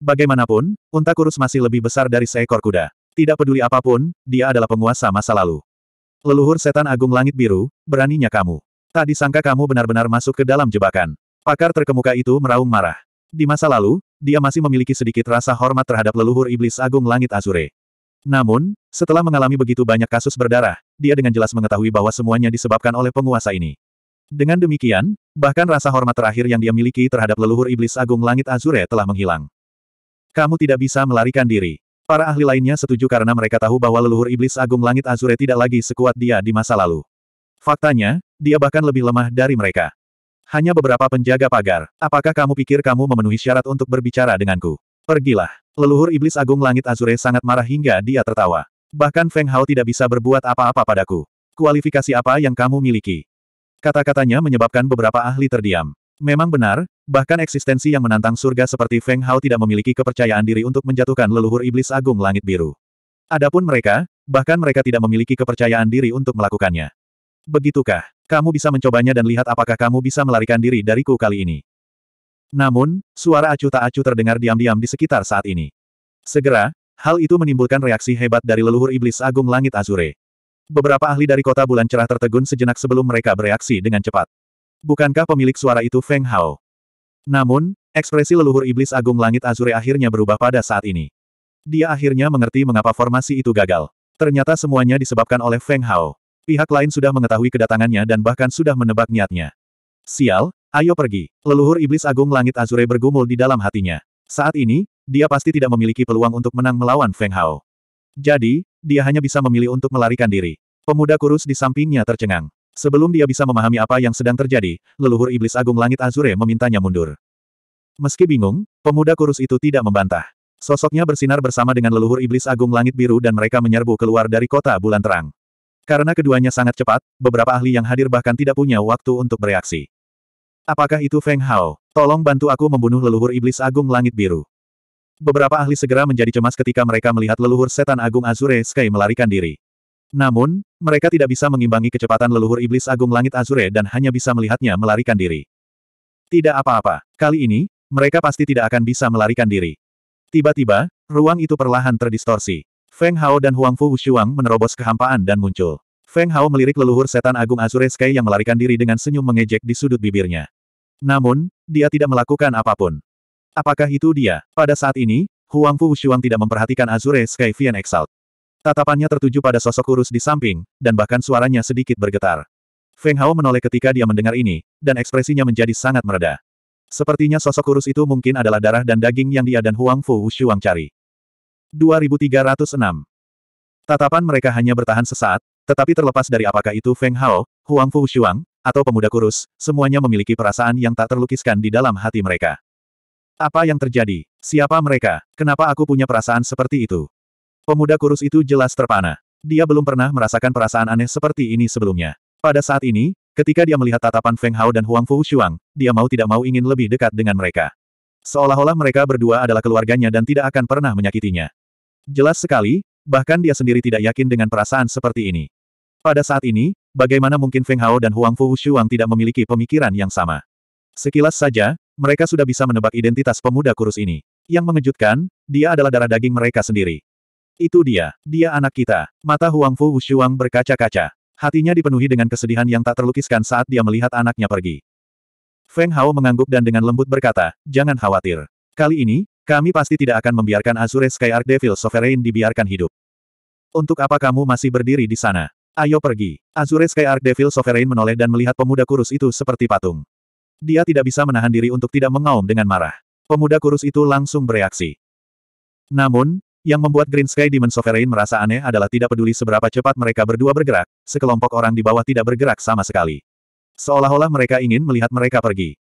Bagaimanapun, unta kurus masih lebih besar dari seekor kuda. Tidak peduli apapun, dia adalah penguasa masa lalu. Leluhur setan agung langit biru, beraninya kamu. Tak disangka kamu benar-benar masuk ke dalam jebakan. Pakar terkemuka itu meraung marah. Di masa lalu, dia masih memiliki sedikit rasa hormat terhadap leluhur iblis agung langit Azure. Namun, setelah mengalami begitu banyak kasus berdarah, dia dengan jelas mengetahui bahwa semuanya disebabkan oleh penguasa ini. Dengan demikian, bahkan rasa hormat terakhir yang dia miliki terhadap leluhur iblis agung langit Azure telah menghilang. Kamu tidak bisa melarikan diri. Para ahli lainnya setuju karena mereka tahu bahwa leluhur iblis agung langit Azure tidak lagi sekuat dia di masa lalu. Faktanya, dia bahkan lebih lemah dari mereka. Hanya beberapa penjaga pagar. Apakah kamu pikir kamu memenuhi syarat untuk berbicara denganku? Pergilah. Leluhur Iblis Agung Langit Azure sangat marah hingga dia tertawa. Bahkan Feng Hao tidak bisa berbuat apa-apa padaku. Kualifikasi apa yang kamu miliki? Kata-katanya menyebabkan beberapa ahli terdiam. Memang benar, bahkan eksistensi yang menantang surga seperti Feng Hao tidak memiliki kepercayaan diri untuk menjatuhkan leluhur Iblis Agung Langit Biru. Adapun mereka, bahkan mereka tidak memiliki kepercayaan diri untuk melakukannya. Begitukah? Kamu bisa mencobanya dan lihat apakah kamu bisa melarikan diri dariku kali ini. Namun, suara acu tak acu terdengar diam-diam di sekitar saat ini. Segera, hal itu menimbulkan reaksi hebat dari leluhur iblis agung langit Azure. Beberapa ahli dari kota bulan cerah tertegun sejenak sebelum mereka bereaksi dengan cepat. Bukankah pemilik suara itu Feng Hao? Namun, ekspresi leluhur iblis agung langit Azure akhirnya berubah pada saat ini. Dia akhirnya mengerti mengapa formasi itu gagal. Ternyata semuanya disebabkan oleh Feng Hao. Pihak lain sudah mengetahui kedatangannya dan bahkan sudah menebak niatnya. Sial, Ayo pergi. Leluhur Iblis Agung Langit Azure bergumul di dalam hatinya. Saat ini, dia pasti tidak memiliki peluang untuk menang melawan Feng Hao. Jadi, dia hanya bisa memilih untuk melarikan diri. Pemuda kurus di sampingnya tercengang. Sebelum dia bisa memahami apa yang sedang terjadi, leluhur Iblis Agung Langit Azure memintanya mundur. Meski bingung, pemuda kurus itu tidak membantah. Sosoknya bersinar bersama dengan leluhur Iblis Agung Langit Biru dan mereka menyerbu keluar dari kota bulan terang. Karena keduanya sangat cepat, beberapa ahli yang hadir bahkan tidak punya waktu untuk bereaksi. Apakah itu Feng Hao? Tolong bantu aku membunuh leluhur iblis agung langit biru. Beberapa ahli segera menjadi cemas ketika mereka melihat leluhur setan agung Azure Sky melarikan diri. Namun, mereka tidak bisa mengimbangi kecepatan leluhur iblis agung langit Azure dan hanya bisa melihatnya melarikan diri. Tidak apa-apa, kali ini, mereka pasti tidak akan bisa melarikan diri. Tiba-tiba, ruang itu perlahan terdistorsi. Feng Hao dan Huang Fu Wushuang menerobos kehampaan dan muncul. Feng Hao melirik leluhur setan agung Azure Sky yang melarikan diri dengan senyum mengejek di sudut bibirnya. Namun, dia tidak melakukan apapun. Apakah itu dia? Pada saat ini, Huang Fu Shuang tidak memperhatikan Azure Sky Vian Exalt. Tatapannya tertuju pada sosok kurus di samping, dan bahkan suaranya sedikit bergetar. Feng Hao menoleh ketika dia mendengar ini, dan ekspresinya menjadi sangat mereda. Sepertinya sosok kurus itu mungkin adalah darah dan daging yang dia dan Huang Fu Shuang cari. 2306 Tatapan mereka hanya bertahan sesaat, tetapi terlepas dari apakah itu Feng Hao, Huang Fu Shuang, atau pemuda kurus, semuanya memiliki perasaan yang tak terlukiskan di dalam hati mereka. Apa yang terjadi? Siapa mereka? Kenapa aku punya perasaan seperti itu? Pemuda kurus itu jelas terpana. Dia belum pernah merasakan perasaan aneh seperti ini sebelumnya. Pada saat ini, ketika dia melihat tatapan Feng Hao dan Huang Fu Shuang, dia mau tidak mau ingin lebih dekat dengan mereka. Seolah-olah mereka berdua adalah keluarganya dan tidak akan pernah menyakitinya. Jelas sekali, Bahkan dia sendiri tidak yakin dengan perasaan seperti ini. Pada saat ini, bagaimana mungkin Feng Hao dan Huang Fu Shuang tidak memiliki pemikiran yang sama? Sekilas saja, mereka sudah bisa menebak identitas pemuda kurus ini. Yang mengejutkan, dia adalah darah daging mereka sendiri. Itu dia, dia anak kita. Mata Huang Fu Shuang berkaca-kaca. Hatinya dipenuhi dengan kesedihan yang tak terlukiskan saat dia melihat anaknya pergi. Feng Hao mengangguk dan dengan lembut berkata, jangan khawatir. Kali ini, kami pasti tidak akan membiarkan Azure Sky Arc Devil Sovereign dibiarkan hidup. Untuk apa kamu masih berdiri di sana? Ayo pergi. Azure Sky Arc Devil Sovereign menoleh dan melihat pemuda kurus itu seperti patung. Dia tidak bisa menahan diri untuk tidak mengaum dengan marah. Pemuda kurus itu langsung bereaksi. Namun, yang membuat Green Sky Demon Sovereign merasa aneh adalah tidak peduli seberapa cepat mereka berdua bergerak, sekelompok orang di bawah tidak bergerak sama sekali. Seolah-olah mereka ingin melihat mereka pergi.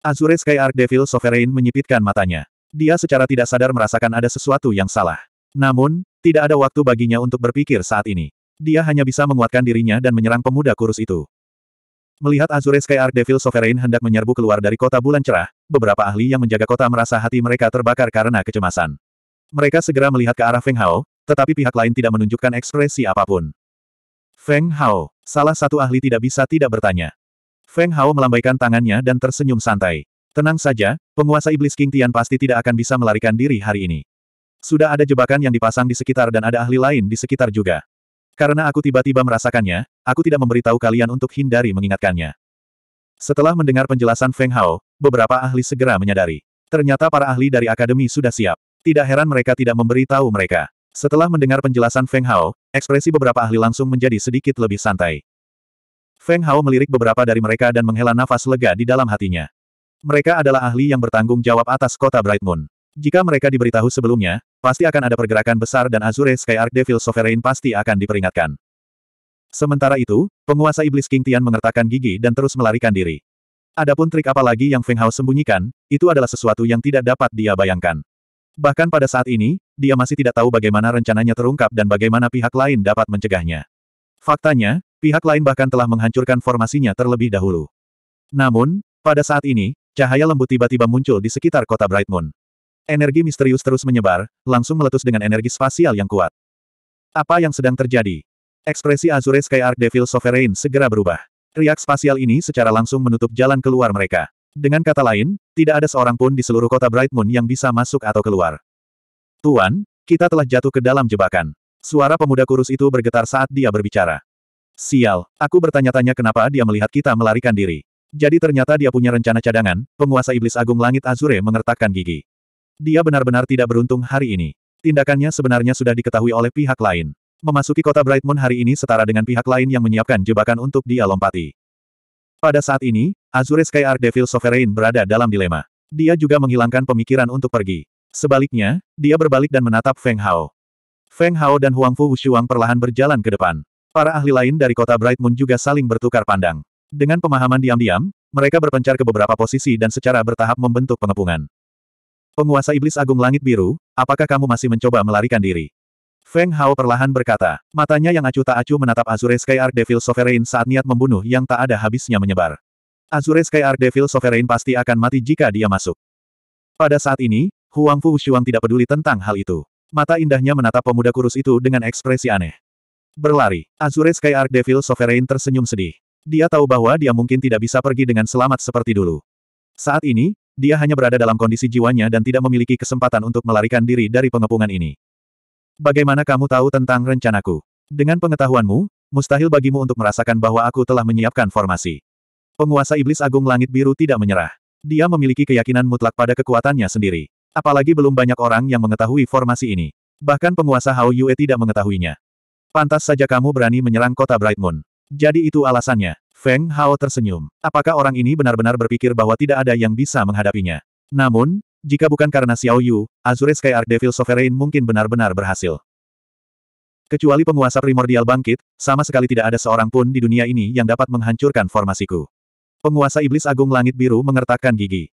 Azure Sky Arc Devil Sovereign menyipitkan matanya. Dia secara tidak sadar merasakan ada sesuatu yang salah. Namun, tidak ada waktu baginya untuk berpikir saat ini. Dia hanya bisa menguatkan dirinya dan menyerang pemuda kurus itu. Melihat Azure Sky Arc Devil Sovereign hendak menyerbu keluar dari kota bulan cerah, beberapa ahli yang menjaga kota merasa hati mereka terbakar karena kecemasan. Mereka segera melihat ke arah Feng Hao, tetapi pihak lain tidak menunjukkan ekspresi apapun. Feng Hao, salah satu ahli tidak bisa tidak bertanya. Feng Hao melambaikan tangannya dan tersenyum santai. Tenang saja, penguasa iblis King Tian pasti tidak akan bisa melarikan diri hari ini. Sudah ada jebakan yang dipasang di sekitar dan ada ahli lain di sekitar juga. Karena aku tiba-tiba merasakannya, aku tidak memberitahu kalian untuk hindari mengingatkannya. Setelah mendengar penjelasan Feng Hao, beberapa ahli segera menyadari. Ternyata para ahli dari akademi sudah siap. Tidak heran mereka tidak memberitahu mereka. Setelah mendengar penjelasan Feng Hao, ekspresi beberapa ahli langsung menjadi sedikit lebih santai. Feng Hao melirik beberapa dari mereka dan menghela nafas lega di dalam hatinya. Mereka adalah ahli yang bertanggung jawab atas kota Bright Moon. Jika mereka diberitahu sebelumnya, pasti akan ada pergerakan besar dan Azure Sky Arc Devil Sovereign pasti akan diperingatkan. Sementara itu, penguasa iblis King Tian mengertakkan gigi dan terus melarikan diri. Adapun trik apa lagi yang Feng Hao sembunyikan, itu adalah sesuatu yang tidak dapat dia bayangkan. Bahkan pada saat ini, dia masih tidak tahu bagaimana rencananya terungkap dan bagaimana pihak lain dapat mencegahnya. Faktanya, pihak lain bahkan telah menghancurkan formasinya terlebih dahulu. Namun, pada saat ini, Cahaya lembut tiba-tiba muncul di sekitar kota Bright Moon. Energi misterius terus menyebar, langsung meletus dengan energi spasial yang kuat. Apa yang sedang terjadi? Ekspresi Azure Sky Arc Devil Sovereign segera berubah. Riak spasial ini secara langsung menutup jalan keluar mereka. Dengan kata lain, tidak ada seorang pun di seluruh kota Bright Moon yang bisa masuk atau keluar. Tuan, kita telah jatuh ke dalam jebakan. Suara pemuda kurus itu bergetar saat dia berbicara. Sial, aku bertanya-tanya kenapa dia melihat kita melarikan diri. Jadi ternyata dia punya rencana cadangan, penguasa iblis agung langit Azure mengertakkan gigi. Dia benar-benar tidak beruntung hari ini. Tindakannya sebenarnya sudah diketahui oleh pihak lain. Memasuki kota Bright Moon hari ini setara dengan pihak lain yang menyiapkan jebakan untuk dia lompati. Pada saat ini, Azure Sky Art Devil Sovereign berada dalam dilema. Dia juga menghilangkan pemikiran untuk pergi. Sebaliknya, dia berbalik dan menatap Feng Hao. Feng Hao dan Huang Fu Wushuang perlahan berjalan ke depan. Para ahli lain dari kota Bright Moon juga saling bertukar pandang. Dengan pemahaman diam-diam, mereka berpencar ke beberapa posisi dan secara bertahap membentuk pengepungan. Penguasa Iblis Agung Langit Biru, apakah kamu masih mencoba melarikan diri? Feng Hao perlahan berkata, matanya yang acuh tak acuh menatap Azure Sky Arc Devil Sovereign saat niat membunuh yang tak ada habisnya menyebar. Azure Sky Arc Devil Sovereign pasti akan mati jika dia masuk. Pada saat ini, Huang Fu Xuang tidak peduli tentang hal itu. Mata indahnya menatap pemuda kurus itu dengan ekspresi aneh. Berlari, Azure Sky Arc Devil Sovereign tersenyum sedih. Dia tahu bahwa dia mungkin tidak bisa pergi dengan selamat seperti dulu. Saat ini, dia hanya berada dalam kondisi jiwanya dan tidak memiliki kesempatan untuk melarikan diri dari pengepungan ini. Bagaimana kamu tahu tentang rencanaku? Dengan pengetahuanmu, mustahil bagimu untuk merasakan bahwa aku telah menyiapkan formasi. Penguasa Iblis Agung Langit Biru tidak menyerah. Dia memiliki keyakinan mutlak pada kekuatannya sendiri. Apalagi belum banyak orang yang mengetahui formasi ini. Bahkan penguasa Hao Yue tidak mengetahuinya. Pantas saja kamu berani menyerang kota Bright Moon. Jadi itu alasannya. Feng Hao tersenyum. Apakah orang ini benar-benar berpikir bahwa tidak ada yang bisa menghadapinya? Namun, jika bukan karena Xiao Yu, Azure Sky Arc Devil Sovereign mungkin benar-benar berhasil. Kecuali penguasa primordial bangkit, sama sekali tidak ada seorang pun di dunia ini yang dapat menghancurkan formasiku. Penguasa iblis agung langit biru mengertakkan gigi.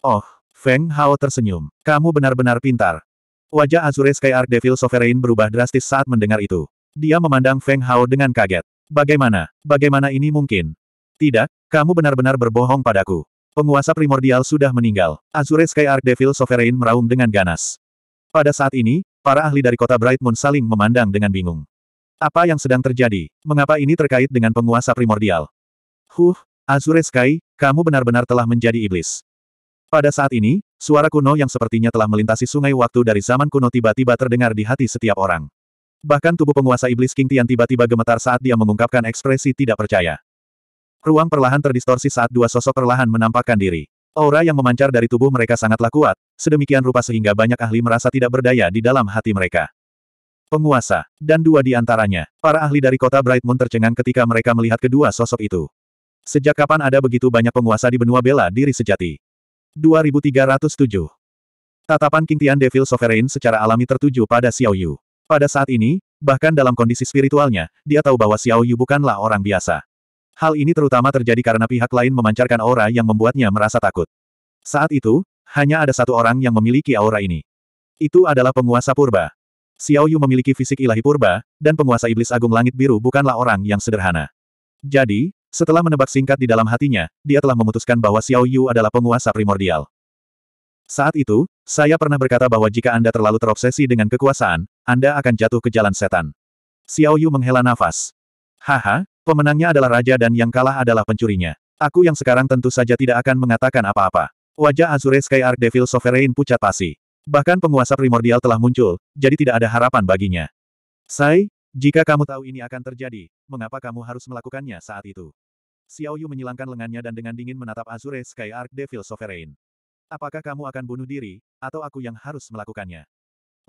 Oh, Feng Hao tersenyum. Kamu benar-benar pintar. Wajah Azure Sky Arc Devil Sovereign berubah drastis saat mendengar itu. Dia memandang Feng Hao dengan kaget. Bagaimana? Bagaimana ini mungkin? Tidak, kamu benar-benar berbohong padaku. Penguasa primordial sudah meninggal. Azure Sky Arc Devil Sovereign meraung dengan ganas. Pada saat ini, para ahli dari kota Bright Moon saling memandang dengan bingung. Apa yang sedang terjadi? Mengapa ini terkait dengan penguasa primordial? Huh, Azure Sky, kamu benar-benar telah menjadi iblis. Pada saat ini, suara kuno yang sepertinya telah melintasi sungai waktu dari zaman kuno tiba-tiba terdengar di hati setiap orang. Bahkan tubuh penguasa iblis King Tian tiba-tiba gemetar saat dia mengungkapkan ekspresi tidak percaya. Ruang perlahan terdistorsi saat dua sosok perlahan menampakkan diri. Aura yang memancar dari tubuh mereka sangatlah kuat, sedemikian rupa sehingga banyak ahli merasa tidak berdaya di dalam hati mereka. Penguasa, dan dua di antaranya, para ahli dari kota Bright Moon tercengang ketika mereka melihat kedua sosok itu. Sejak kapan ada begitu banyak penguasa di benua bela diri sejati? 2307 Tatapan King Tian Devil Sovereign secara alami tertuju pada Xiao Yu. Pada saat ini, bahkan dalam kondisi spiritualnya, dia tahu bahwa Xiao Yu bukanlah orang biasa. Hal ini terutama terjadi karena pihak lain memancarkan aura yang membuatnya merasa takut. Saat itu, hanya ada satu orang yang memiliki aura ini. Itu adalah penguasa purba. Xiao Yu memiliki fisik ilahi purba, dan penguasa iblis agung langit biru bukanlah orang yang sederhana. Jadi, setelah menebak singkat di dalam hatinya, dia telah memutuskan bahwa Xiao Yu adalah penguasa primordial. Saat itu, saya pernah berkata bahwa jika Anda terlalu terobsesi dengan kekuasaan, Anda akan jatuh ke jalan setan. Xiao Yu menghela nafas. Haha, pemenangnya adalah raja dan yang kalah adalah pencurinya. Aku yang sekarang tentu saja tidak akan mengatakan apa-apa. Wajah Azure Sky Arc Devil Sovereign pucat pasi. Bahkan penguasa primordial telah muncul, jadi tidak ada harapan baginya. Sai, jika kamu tahu ini akan terjadi, mengapa kamu harus melakukannya saat itu? Xiao Yu menyilangkan lengannya dan dengan dingin menatap Azure Sky Arc Devil Sovereign. Apakah kamu akan bunuh diri, atau aku yang harus melakukannya?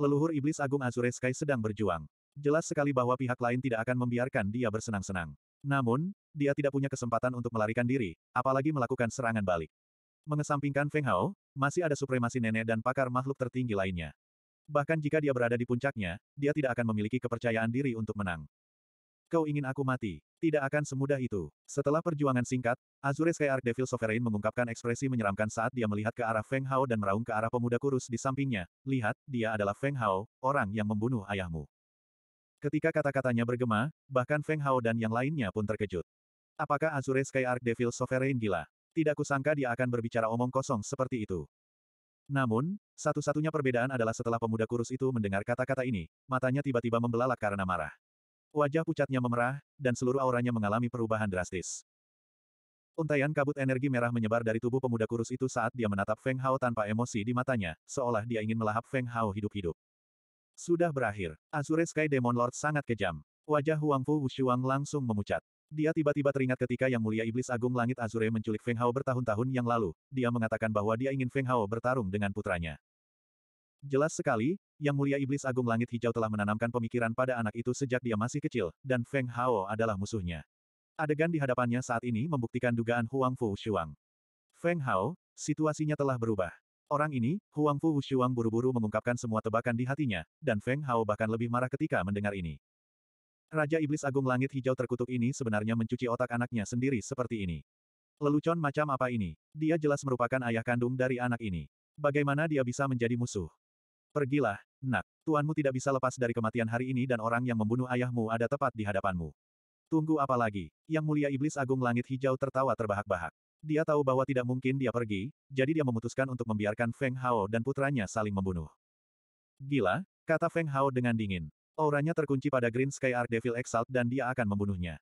Leluhur Iblis Agung Azure Sky sedang berjuang. Jelas sekali bahwa pihak lain tidak akan membiarkan dia bersenang-senang. Namun, dia tidak punya kesempatan untuk melarikan diri, apalagi melakukan serangan balik. Mengesampingkan Feng Hao, masih ada supremasi nenek dan pakar makhluk tertinggi lainnya. Bahkan jika dia berada di puncaknya, dia tidak akan memiliki kepercayaan diri untuk menang. Kau ingin aku mati. Tidak akan semudah itu. Setelah perjuangan singkat, Azure Sky Arc Devil Sovereign mengungkapkan ekspresi menyeramkan saat dia melihat ke arah Feng Hao dan meraung ke arah pemuda kurus di sampingnya. Lihat, dia adalah Feng Hao, orang yang membunuh ayahmu. Ketika kata-katanya bergema, bahkan Feng Hao dan yang lainnya pun terkejut. Apakah Azure Sky Arc Devil Sovereign gila? Tidak kusangka dia akan berbicara omong kosong seperti itu. Namun, satu-satunya perbedaan adalah setelah pemuda kurus itu mendengar kata-kata ini, matanya tiba-tiba membelalak karena marah. Wajah pucatnya memerah, dan seluruh auranya mengalami perubahan drastis. Untaian kabut energi merah menyebar dari tubuh pemuda kurus itu saat dia menatap Feng Hao tanpa emosi di matanya, seolah dia ingin melahap Feng Hao hidup-hidup. Sudah berakhir, Azure Sky Demon Lord sangat kejam. Wajah Huang Fu Wushuang langsung memucat. Dia tiba-tiba teringat ketika Yang Mulia Iblis Agung Langit Azure menculik Feng Hao bertahun-tahun yang lalu, dia mengatakan bahwa dia ingin Feng Hao bertarung dengan putranya. Jelas sekali, Yang Mulia Iblis Agung Langit Hijau telah menanamkan pemikiran pada anak itu sejak dia masih kecil, dan Feng Hao adalah musuhnya. Adegan di hadapannya saat ini membuktikan dugaan Huang Fu Shuang. Feng Hao, situasinya telah berubah. Orang ini, Huang Fu Shuang buru-buru mengungkapkan semua tebakan di hatinya, dan Feng Hao bahkan lebih marah ketika mendengar ini. Raja Iblis Agung Langit Hijau terkutuk ini sebenarnya mencuci otak anaknya sendiri seperti ini. Lelucon macam apa ini? Dia jelas merupakan ayah kandung dari anak ini. Bagaimana dia bisa menjadi musuh? Pergilah, nak. Tuanmu tidak bisa lepas dari kematian hari ini dan orang yang membunuh ayahmu ada tepat di hadapanmu. Tunggu apa lagi? Yang mulia iblis agung langit hijau tertawa terbahak-bahak. Dia tahu bahwa tidak mungkin dia pergi, jadi dia memutuskan untuk membiarkan Feng Hao dan putranya saling membunuh. Gila, kata Feng Hao dengan dingin. Auranya terkunci pada Green Sky Art Devil Exalt dan dia akan membunuhnya.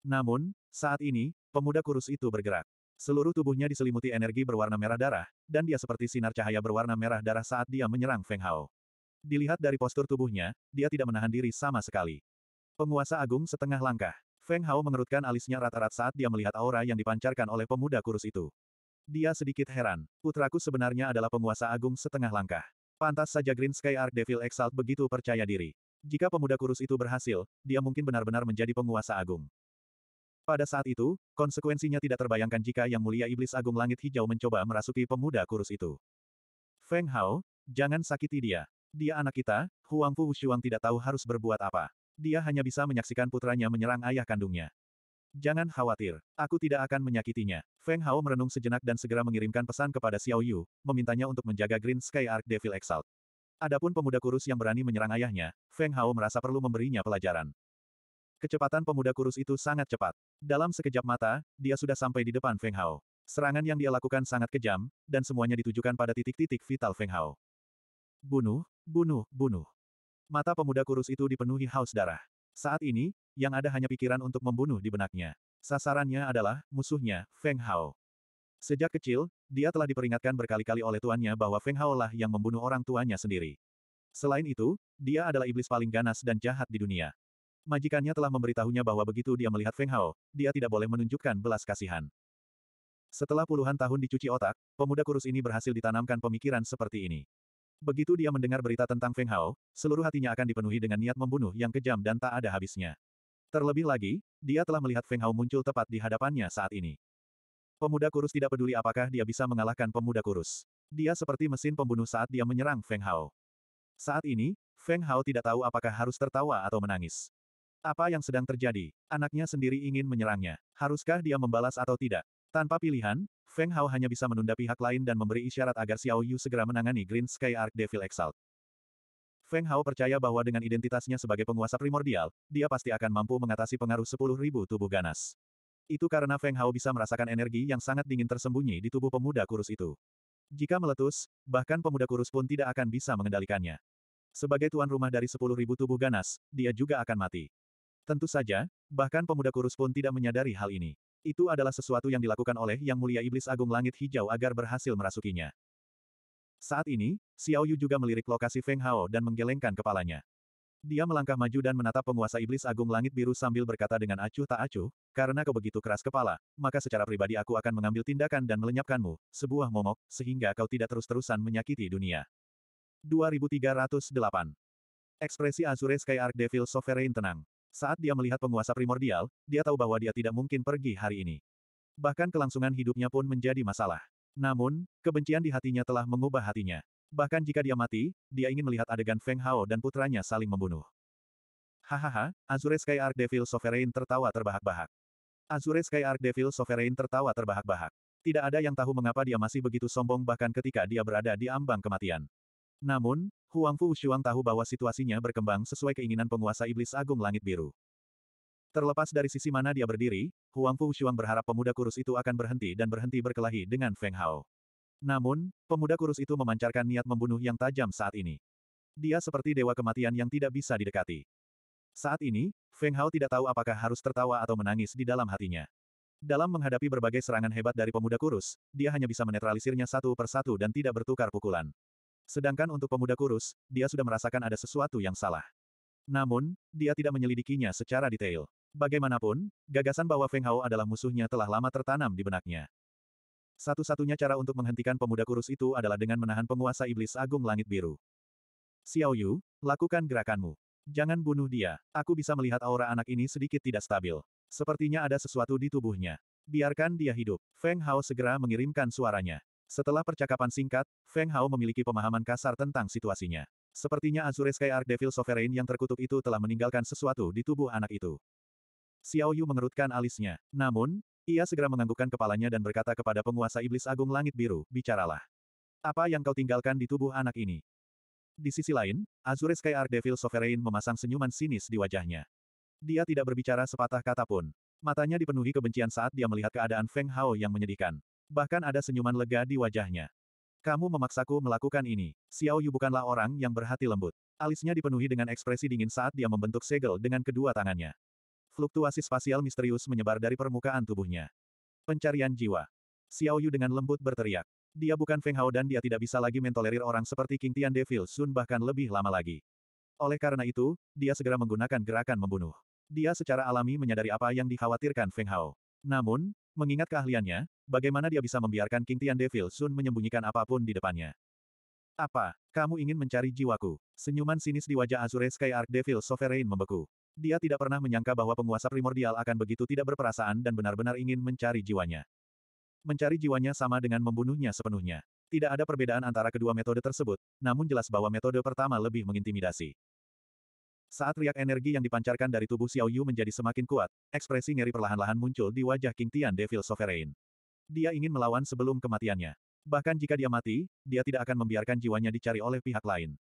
Namun, saat ini, pemuda kurus itu bergerak. Seluruh tubuhnya diselimuti energi berwarna merah darah, dan dia seperti sinar cahaya berwarna merah darah saat dia menyerang Feng Hao. Dilihat dari postur tubuhnya, dia tidak menahan diri sama sekali. Penguasa Agung setengah langkah. Feng Hao mengerutkan alisnya rata-rata saat dia melihat aura yang dipancarkan oleh pemuda kurus itu. Dia sedikit heran. Putraku sebenarnya adalah penguasa agung setengah langkah. Pantas saja Green Sky Arc Devil Exalt begitu percaya diri. Jika pemuda kurus itu berhasil, dia mungkin benar-benar menjadi penguasa agung. Pada saat itu, konsekuensinya tidak terbayangkan jika Yang Mulia Iblis Agung Langit Hijau mencoba merasuki pemuda kurus itu. Feng Hao, jangan sakiti dia. Dia anak kita, Huang Fu Wushuang tidak tahu harus berbuat apa. Dia hanya bisa menyaksikan putranya menyerang ayah kandungnya. Jangan khawatir, aku tidak akan menyakitinya. Feng Hao merenung sejenak dan segera mengirimkan pesan kepada Xiao Yu, memintanya untuk menjaga Green Sky Arc Devil Exalt. Adapun pemuda kurus yang berani menyerang ayahnya, Feng Hao merasa perlu memberinya pelajaran. Kecepatan pemuda kurus itu sangat cepat. Dalam sekejap mata, dia sudah sampai di depan Feng Hao. Serangan yang dia lakukan sangat kejam, dan semuanya ditujukan pada titik-titik vital Feng Hao. Bunuh, bunuh, bunuh. Mata pemuda kurus itu dipenuhi haus darah. Saat ini, yang ada hanya pikiran untuk membunuh di benaknya. Sasarannya adalah musuhnya, Feng Hao. Sejak kecil, dia telah diperingatkan berkali-kali oleh tuannya bahwa Feng Hao lah yang membunuh orang tuanya sendiri. Selain itu, dia adalah iblis paling ganas dan jahat di dunia. Majikannya telah memberitahunya bahwa begitu dia melihat Feng Hao, dia tidak boleh menunjukkan belas kasihan. Setelah puluhan tahun dicuci otak, pemuda kurus ini berhasil ditanamkan pemikiran seperti ini. Begitu dia mendengar berita tentang Feng Hao, seluruh hatinya akan dipenuhi dengan niat membunuh yang kejam dan tak ada habisnya. Terlebih lagi, dia telah melihat Feng Hao muncul tepat di hadapannya saat ini. Pemuda kurus tidak peduli apakah dia bisa mengalahkan pemuda kurus. Dia seperti mesin pembunuh saat dia menyerang Feng Hao. Saat ini, Feng Hao tidak tahu apakah harus tertawa atau menangis. Apa yang sedang terjadi? Anaknya sendiri ingin menyerangnya. Haruskah dia membalas atau tidak? Tanpa pilihan, Feng Hao hanya bisa menunda pihak lain dan memberi isyarat agar Xiao Yu segera menangani Green Sky Arc Devil Exalt. Feng Hao percaya bahwa dengan identitasnya sebagai penguasa primordial, dia pasti akan mampu mengatasi pengaruh ribu tubuh ganas. Itu karena Feng Hao bisa merasakan energi yang sangat dingin tersembunyi di tubuh pemuda kurus itu. Jika meletus, bahkan pemuda kurus pun tidak akan bisa mengendalikannya. Sebagai tuan rumah dari ribu tubuh ganas, dia juga akan mati. Tentu saja, bahkan pemuda kurus pun tidak menyadari hal ini. Itu adalah sesuatu yang dilakukan oleh Yang Mulia Iblis Agung Langit Hijau agar berhasil merasukinya. Saat ini, Xiao Yu juga melirik lokasi Feng Hao dan menggelengkan kepalanya. Dia melangkah maju dan menatap penguasa Iblis Agung Langit Biru sambil berkata dengan acuh tak acuh, karena kau begitu keras kepala, maka secara pribadi aku akan mengambil tindakan dan melenyapkanmu, sebuah momok, sehingga kau tidak terus-terusan menyakiti dunia. 2308 Ekspresi Azure Sky Arc Devil Sovereign tenang. Saat dia melihat penguasa primordial, dia tahu bahwa dia tidak mungkin pergi hari ini. Bahkan kelangsungan hidupnya pun menjadi masalah. Namun, kebencian di hatinya telah mengubah hatinya. Bahkan jika dia mati, dia ingin melihat adegan Feng Hao dan putranya saling membunuh. Hahaha, Azure Sky Arc Devil Sovereign tertawa terbahak-bahak. Azure Sky Arc Devil Sovereign tertawa terbahak-bahak. Tidak ada yang tahu mengapa dia masih begitu sombong bahkan ketika dia berada di ambang kematian. Namun, Huang Fu Shuang tahu bahwa situasinya berkembang sesuai keinginan penguasa iblis agung langit biru. Terlepas dari sisi mana dia berdiri, Huang Fu Shuang berharap pemuda kurus itu akan berhenti dan berhenti berkelahi dengan Feng Hao. Namun, pemuda kurus itu memancarkan niat membunuh yang tajam saat ini. Dia seperti dewa kematian yang tidak bisa didekati. Saat ini, Feng Hao tidak tahu apakah harus tertawa atau menangis di dalam hatinya. Dalam menghadapi berbagai serangan hebat dari pemuda kurus, dia hanya bisa menetralisirnya satu persatu dan tidak bertukar pukulan. Sedangkan untuk pemuda kurus, dia sudah merasakan ada sesuatu yang salah. Namun, dia tidak menyelidikinya secara detail. Bagaimanapun, gagasan bahwa Feng Hao adalah musuhnya telah lama tertanam di benaknya. Satu-satunya cara untuk menghentikan pemuda kurus itu adalah dengan menahan penguasa iblis agung langit biru. Xiao Yu, lakukan gerakanmu. Jangan bunuh dia, aku bisa melihat aura anak ini sedikit tidak stabil. Sepertinya ada sesuatu di tubuhnya. Biarkan dia hidup. Feng Hao segera mengirimkan suaranya. Setelah percakapan singkat, Feng Hao memiliki pemahaman kasar tentang situasinya. Sepertinya Azure Sky Arc Devil Sovereign yang terkutuk itu telah meninggalkan sesuatu di tubuh anak itu. Xiao Yu mengerutkan alisnya. Namun, ia segera menganggukkan kepalanya dan berkata kepada penguasa iblis agung langit biru, bicaralah. Apa yang kau tinggalkan di tubuh anak ini? Di sisi lain, Azure Sky Arc Devil Sovereign memasang senyuman sinis di wajahnya. Dia tidak berbicara sepatah kata pun. Matanya dipenuhi kebencian saat dia melihat keadaan Feng Hao yang menyedihkan. Bahkan ada senyuman lega di wajahnya. Kamu memaksaku melakukan ini. Xiao Yu bukanlah orang yang berhati lembut. Alisnya dipenuhi dengan ekspresi dingin saat dia membentuk segel dengan kedua tangannya. Fluktuasi spasial misterius menyebar dari permukaan tubuhnya. Pencarian jiwa. Xiao Yu dengan lembut berteriak. Dia bukan Feng Hao dan dia tidak bisa lagi mentolerir orang seperti King Tian Devil Sun bahkan lebih lama lagi. Oleh karena itu, dia segera menggunakan gerakan membunuh. Dia secara alami menyadari apa yang dikhawatirkan Feng Hao. Namun, mengingat keahliannya, bagaimana dia bisa membiarkan King Tian Devil Sun menyembunyikan apapun di depannya? Apa, kamu ingin mencari jiwaku? Senyuman sinis di wajah Azure Sky Arc Devil Sovereign membeku. Dia tidak pernah menyangka bahwa penguasa primordial akan begitu tidak berperasaan dan benar-benar ingin mencari jiwanya. Mencari jiwanya sama dengan membunuhnya sepenuhnya. Tidak ada perbedaan antara kedua metode tersebut, namun jelas bahwa metode pertama lebih mengintimidasi. Saat riak energi yang dipancarkan dari tubuh Xiao Yu menjadi semakin kuat, ekspresi ngeri perlahan-lahan muncul di wajah King Tian Devil Sovereign. Dia ingin melawan sebelum kematiannya. Bahkan jika dia mati, dia tidak akan membiarkan jiwanya dicari oleh pihak lain.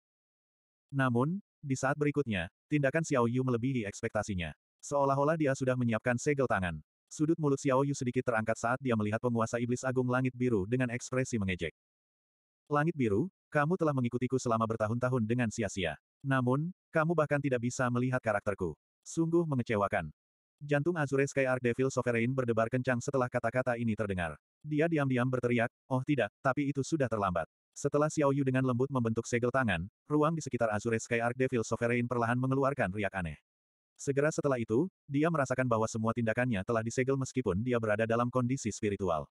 Namun, di saat berikutnya, tindakan Xiao Yu melebihi ekspektasinya. Seolah-olah dia sudah menyiapkan segel tangan. Sudut mulut Xiao Yu sedikit terangkat saat dia melihat penguasa iblis agung langit biru dengan ekspresi mengejek. Langit biru, kamu telah mengikutiku selama bertahun-tahun dengan sia-sia. Namun, kamu bahkan tidak bisa melihat karakterku. Sungguh mengecewakan. Jantung Azure Sky Arc Devil Sovereign berdebar kencang setelah kata-kata ini terdengar. Dia diam-diam berteriak, oh tidak, tapi itu sudah terlambat. Setelah Xiao Yu dengan lembut membentuk segel tangan, ruang di sekitar Azure Sky Arc Devil Sovereign perlahan mengeluarkan riak aneh. Segera setelah itu, dia merasakan bahwa semua tindakannya telah disegel meskipun dia berada dalam kondisi spiritual.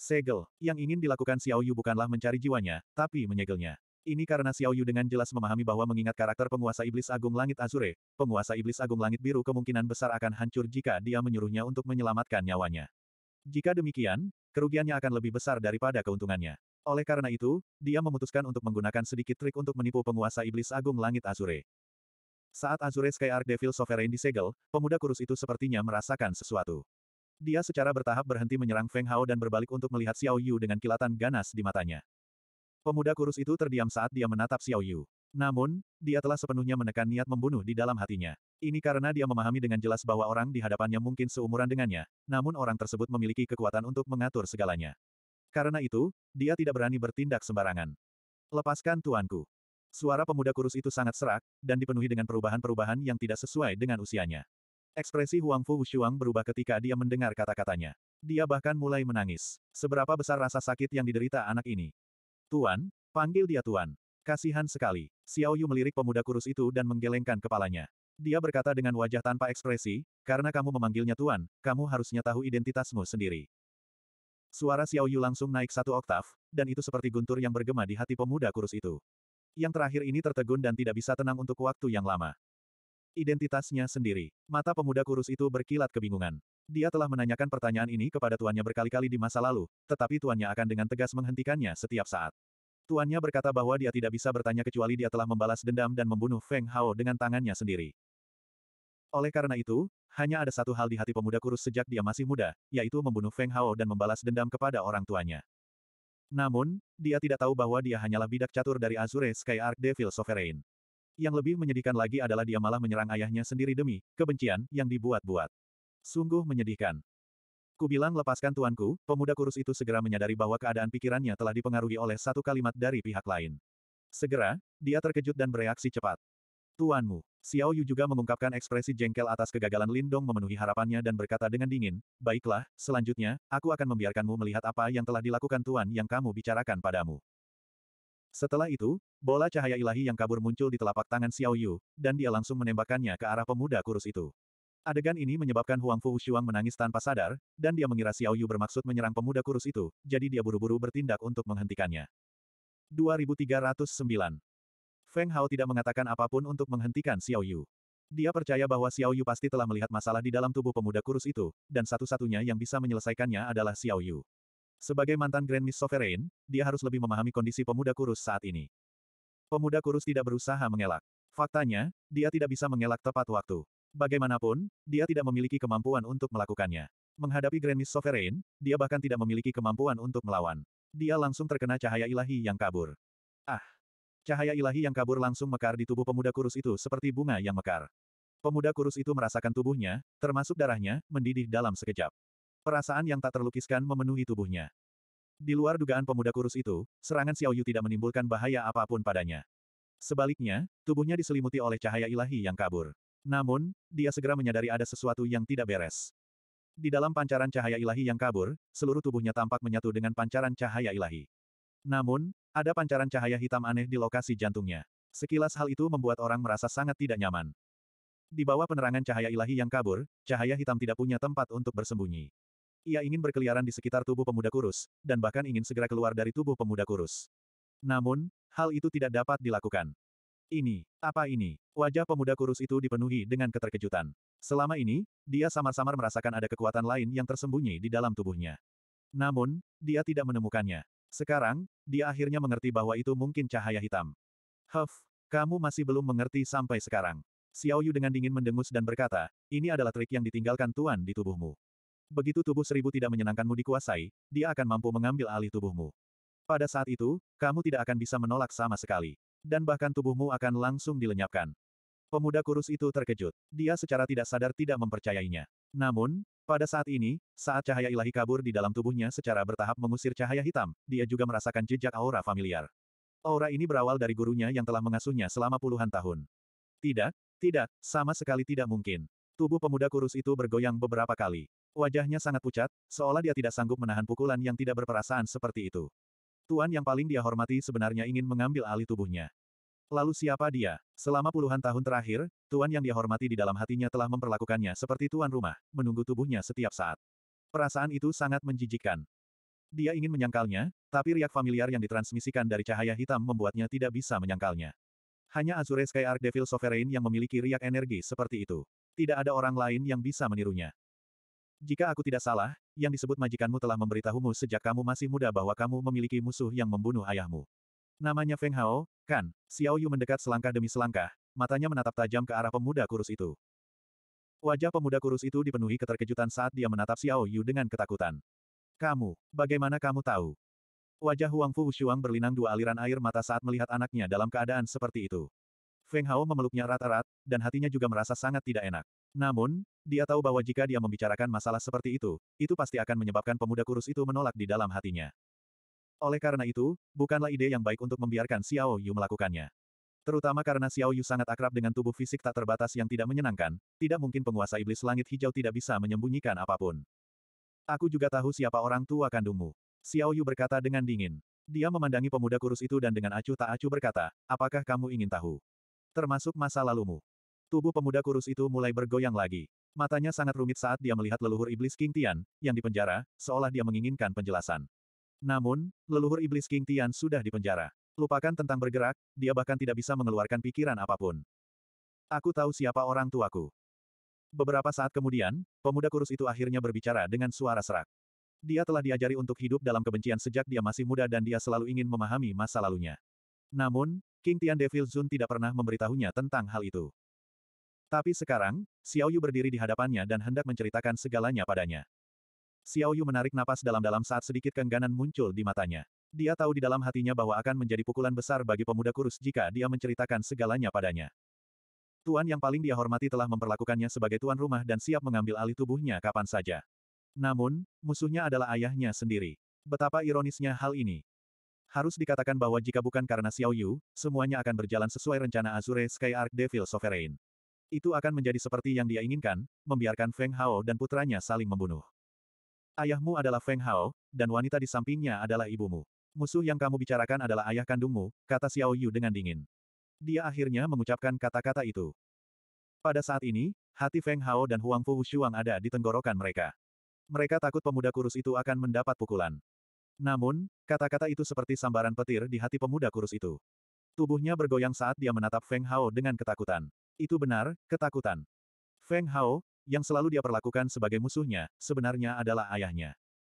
Segel, yang ingin dilakukan Xiao Yu bukanlah mencari jiwanya, tapi menyegelnya. Ini karena Xiao Yu dengan jelas memahami bahwa mengingat karakter penguasa iblis agung langit Azure, penguasa iblis agung langit biru kemungkinan besar akan hancur jika dia menyuruhnya untuk menyelamatkan nyawanya. Jika demikian, kerugiannya akan lebih besar daripada keuntungannya. Oleh karena itu, dia memutuskan untuk menggunakan sedikit trik untuk menipu penguasa iblis agung langit Azure. Saat Azure Sky Arc Devil Sovereign disegel, pemuda kurus itu sepertinya merasakan sesuatu. Dia secara bertahap berhenti menyerang Feng Hao dan berbalik untuk melihat Xiao Yu dengan kilatan ganas di matanya. Pemuda kurus itu terdiam saat dia menatap Xiao Yu. Namun, dia telah sepenuhnya menekan niat membunuh di dalam hatinya. Ini karena dia memahami dengan jelas bahwa orang di hadapannya mungkin seumuran dengannya, namun orang tersebut memiliki kekuatan untuk mengatur segalanya. Karena itu, dia tidak berani bertindak sembarangan. Lepaskan tuanku. Suara pemuda kurus itu sangat serak, dan dipenuhi dengan perubahan-perubahan yang tidak sesuai dengan usianya. Ekspresi Huang Fu Wushuang berubah ketika dia mendengar kata-katanya. Dia bahkan mulai menangis. Seberapa besar rasa sakit yang diderita anak ini. Tuan, panggil dia Tuan. Kasihan sekali. Xiao Yu melirik pemuda kurus itu dan menggelengkan kepalanya. Dia berkata dengan wajah tanpa ekspresi, karena kamu memanggilnya Tuan, kamu harusnya tahu identitasmu sendiri. Suara Xiao Yu langsung naik satu oktav, dan itu seperti guntur yang bergema di hati pemuda kurus itu. Yang terakhir ini tertegun dan tidak bisa tenang untuk waktu yang lama. Identitasnya sendiri. Mata pemuda kurus itu berkilat kebingungan. Dia telah menanyakan pertanyaan ini kepada tuannya berkali-kali di masa lalu, tetapi tuannya akan dengan tegas menghentikannya setiap saat. Tuannya berkata bahwa dia tidak bisa bertanya kecuali dia telah membalas dendam dan membunuh Feng Hao dengan tangannya sendiri. Oleh karena itu, hanya ada satu hal di hati pemuda kurus sejak dia masih muda, yaitu membunuh Feng Hao dan membalas dendam kepada orang tuanya. Namun, dia tidak tahu bahwa dia hanyalah bidak catur dari Azure Sky Arc Devil Sovereign. Yang lebih menyedihkan lagi adalah dia malah menyerang ayahnya sendiri demi kebencian yang dibuat-buat. Sungguh menyedihkan. Kubilang lepaskan tuanku, pemuda kurus itu segera menyadari bahwa keadaan pikirannya telah dipengaruhi oleh satu kalimat dari pihak lain. Segera, dia terkejut dan bereaksi cepat. Tuanmu, Xiao Yu juga mengungkapkan ekspresi jengkel atas kegagalan Lindong memenuhi harapannya dan berkata dengan dingin, Baiklah, selanjutnya, aku akan membiarkanmu melihat apa yang telah dilakukan Tuan yang kamu bicarakan padamu. Setelah itu, bola cahaya ilahi yang kabur muncul di telapak tangan Xiao Yu, dan dia langsung menembakkannya ke arah pemuda kurus itu. Adegan ini menyebabkan Huang Fu Xuang menangis tanpa sadar, dan dia mengira Xiao Yu bermaksud menyerang pemuda kurus itu, jadi dia buru-buru bertindak untuk menghentikannya. 2309 Feng Hao tidak mengatakan apapun untuk menghentikan Xiao Yu. Dia percaya bahwa Xiao Yu pasti telah melihat masalah di dalam tubuh pemuda kurus itu, dan satu-satunya yang bisa menyelesaikannya adalah Xiao Yu. Sebagai mantan Grand Miss Sovereign, dia harus lebih memahami kondisi pemuda kurus saat ini. Pemuda kurus tidak berusaha mengelak. Faktanya, dia tidak bisa mengelak tepat waktu. Bagaimanapun, dia tidak memiliki kemampuan untuk melakukannya. Menghadapi Grand Miss Sovereign, dia bahkan tidak memiliki kemampuan untuk melawan. Dia langsung terkena cahaya ilahi yang kabur. Ah! Cahaya ilahi yang kabur langsung mekar di tubuh pemuda kurus itu seperti bunga yang mekar. Pemuda kurus itu merasakan tubuhnya, termasuk darahnya, mendidih dalam sekejap. Perasaan yang tak terlukiskan memenuhi tubuhnya. Di luar dugaan pemuda kurus itu, serangan Xiaoyu tidak menimbulkan bahaya apapun padanya. Sebaliknya, tubuhnya diselimuti oleh cahaya ilahi yang kabur. Namun, dia segera menyadari ada sesuatu yang tidak beres. Di dalam pancaran cahaya ilahi yang kabur, seluruh tubuhnya tampak menyatu dengan pancaran cahaya ilahi. Namun, ada pancaran cahaya hitam aneh di lokasi jantungnya. Sekilas hal itu membuat orang merasa sangat tidak nyaman. Di bawah penerangan cahaya ilahi yang kabur, cahaya hitam tidak punya tempat untuk bersembunyi. Ia ingin berkeliaran di sekitar tubuh pemuda kurus, dan bahkan ingin segera keluar dari tubuh pemuda kurus. Namun, hal itu tidak dapat dilakukan. Ini, apa ini? Wajah pemuda kurus itu dipenuhi dengan keterkejutan. Selama ini, dia samar-samar merasakan ada kekuatan lain yang tersembunyi di dalam tubuhnya. Namun, dia tidak menemukannya. Sekarang, dia akhirnya mengerti bahwa itu mungkin cahaya hitam. Huff, kamu masih belum mengerti sampai sekarang. Xiao Yu dengan dingin mendengus dan berkata, ini adalah trik yang ditinggalkan Tuan di tubuhmu. Begitu tubuh seribu tidak menyenangkanmu dikuasai, dia akan mampu mengambil alih tubuhmu. Pada saat itu, kamu tidak akan bisa menolak sama sekali. Dan bahkan tubuhmu akan langsung dilenyapkan. Pemuda kurus itu terkejut. Dia secara tidak sadar tidak mempercayainya. Namun, pada saat ini, saat cahaya ilahi kabur di dalam tubuhnya secara bertahap mengusir cahaya hitam, dia juga merasakan jejak aura familiar. Aura ini berawal dari gurunya yang telah mengasuhnya selama puluhan tahun. Tidak, tidak, sama sekali tidak mungkin. Tubuh pemuda kurus itu bergoyang beberapa kali. Wajahnya sangat pucat, seolah dia tidak sanggup menahan pukulan yang tidak berperasaan seperti itu. Tuan yang paling dia hormati sebenarnya ingin mengambil alih tubuhnya. Lalu siapa dia? Selama puluhan tahun terakhir, Tuan yang dia hormati di dalam hatinya telah memperlakukannya seperti tuan rumah, menunggu tubuhnya setiap saat. Perasaan itu sangat menjijikkan. Dia ingin menyangkalnya, tapi riak familiar yang ditransmisikan dari cahaya hitam membuatnya tidak bisa menyangkalnya. Hanya Azure Sky Arc Devil Sovereign yang memiliki riak energi seperti itu. Tidak ada orang lain yang bisa menirunya. Jika aku tidak salah, yang disebut majikanmu telah memberitahumu sejak kamu masih muda bahwa kamu memiliki musuh yang membunuh ayahmu. Namanya Feng Hao, kan? Xiao Yu mendekat selangkah demi selangkah, matanya menatap tajam ke arah pemuda kurus itu. Wajah pemuda kurus itu dipenuhi keterkejutan saat dia menatap Xiao Yu dengan ketakutan. Kamu, bagaimana kamu tahu? Wajah Huang Fu Shuang berlinang dua aliran air mata saat melihat anaknya dalam keadaan seperti itu. Feng Hao memeluknya rata rata dan hatinya juga merasa sangat tidak enak. Namun, dia tahu bahwa jika dia membicarakan masalah seperti itu, itu pasti akan menyebabkan pemuda kurus itu menolak di dalam hatinya. Oleh karena itu, bukanlah ide yang baik untuk membiarkan Xiao Yu melakukannya. Terutama karena Xiao Yu sangat akrab dengan tubuh fisik tak terbatas yang tidak menyenangkan, tidak mungkin penguasa iblis langit hijau tidak bisa menyembunyikan apapun. Aku juga tahu siapa orang tua kandungmu. Xiao Yu berkata dengan dingin. Dia memandangi pemuda kurus itu dan dengan acuh tak acuh berkata, apakah kamu ingin tahu? Termasuk masa lalumu. Tubuh pemuda kurus itu mulai bergoyang lagi. Matanya sangat rumit saat dia melihat leluhur iblis King Tian, yang dipenjara, seolah dia menginginkan penjelasan. Namun, leluhur iblis King Tian sudah dipenjara. Lupakan tentang bergerak, dia bahkan tidak bisa mengeluarkan pikiran apapun. Aku tahu siapa orang tuaku. Beberapa saat kemudian, pemuda kurus itu akhirnya berbicara dengan suara serak. Dia telah diajari untuk hidup dalam kebencian sejak dia masih muda dan dia selalu ingin memahami masa lalunya. Namun, King Tian Devil Zun tidak pernah memberitahunya tentang hal itu. Tapi sekarang, Xiao Yu berdiri di hadapannya dan hendak menceritakan segalanya padanya. Xiao Yu menarik napas dalam-dalam saat sedikit keengganan muncul di matanya. Dia tahu di dalam hatinya bahwa akan menjadi pukulan besar bagi pemuda kurus jika dia menceritakan segalanya padanya. Tuan yang paling dia hormati telah memperlakukannya sebagai tuan rumah dan siap mengambil alih tubuhnya kapan saja. Namun, musuhnya adalah ayahnya sendiri. Betapa ironisnya hal ini. Harus dikatakan bahwa jika bukan karena Xiao Yu, semuanya akan berjalan sesuai rencana Azure Sky Arc Devil Sovereign. Itu akan menjadi seperti yang dia inginkan, membiarkan Feng Hao dan putranya saling membunuh. Ayahmu adalah Feng Hao, dan wanita di sampingnya adalah ibumu. Musuh yang kamu bicarakan adalah ayah kandungmu, kata Xiao Yu dengan dingin. Dia akhirnya mengucapkan kata-kata itu. Pada saat ini, hati Feng Hao dan Huang Fu Wushuang ada di tenggorokan mereka. Mereka takut pemuda kurus itu akan mendapat pukulan. Namun, kata-kata itu seperti sambaran petir di hati pemuda kurus itu. Tubuhnya bergoyang saat dia menatap Feng Hao dengan ketakutan. Itu benar, ketakutan. Feng Hao, yang selalu dia perlakukan sebagai musuhnya, sebenarnya adalah ayahnya.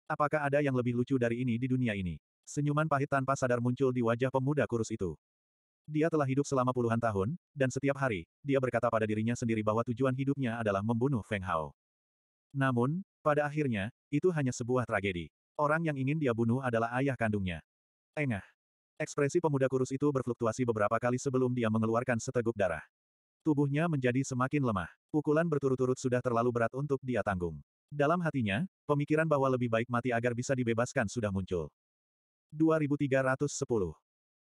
Apakah ada yang lebih lucu dari ini di dunia ini? Senyuman pahit tanpa sadar muncul di wajah pemuda kurus itu. Dia telah hidup selama puluhan tahun, dan setiap hari, dia berkata pada dirinya sendiri bahwa tujuan hidupnya adalah membunuh Feng Hao. Namun, pada akhirnya, itu hanya sebuah tragedi. Orang yang ingin dia bunuh adalah ayah kandungnya. Engah. Ekspresi pemuda kurus itu berfluktuasi beberapa kali sebelum dia mengeluarkan seteguk darah. Tubuhnya menjadi semakin lemah. Pukulan berturut-turut sudah terlalu berat untuk dia tanggung. Dalam hatinya, pemikiran bahwa lebih baik mati agar bisa dibebaskan sudah muncul. 2310.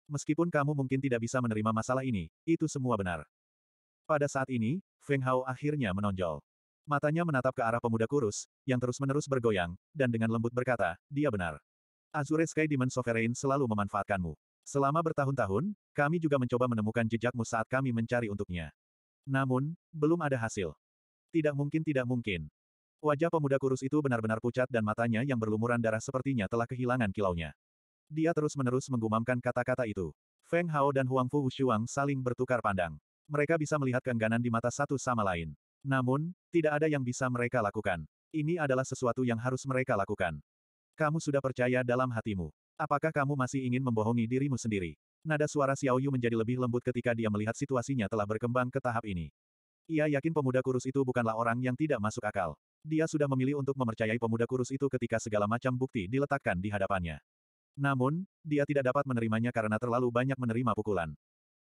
Meskipun kamu mungkin tidak bisa menerima masalah ini, itu semua benar. Pada saat ini, Feng Hao akhirnya menonjol. Matanya menatap ke arah pemuda kurus, yang terus-menerus bergoyang, dan dengan lembut berkata, dia benar. Azure Sky Demon Sovereign selalu memanfaatkanmu. Selama bertahun-tahun, kami juga mencoba menemukan jejakmu saat kami mencari untuknya. Namun, belum ada hasil. Tidak mungkin tidak mungkin. Wajah pemuda kurus itu benar-benar pucat dan matanya yang berlumuran darah sepertinya telah kehilangan kilaunya. Dia terus-menerus menggumamkan kata-kata itu. Feng Hao dan Huang Fu Wushuang saling bertukar pandang. Mereka bisa melihat keengganan di mata satu sama lain. Namun, tidak ada yang bisa mereka lakukan. Ini adalah sesuatu yang harus mereka lakukan. Kamu sudah percaya dalam hatimu. Apakah kamu masih ingin membohongi dirimu sendiri? Nada suara Xiao Yu menjadi lebih lembut ketika dia melihat situasinya telah berkembang ke tahap ini. Ia yakin pemuda kurus itu bukanlah orang yang tidak masuk akal. Dia sudah memilih untuk mempercayai pemuda kurus itu ketika segala macam bukti diletakkan di hadapannya. Namun, dia tidak dapat menerimanya karena terlalu banyak menerima pukulan.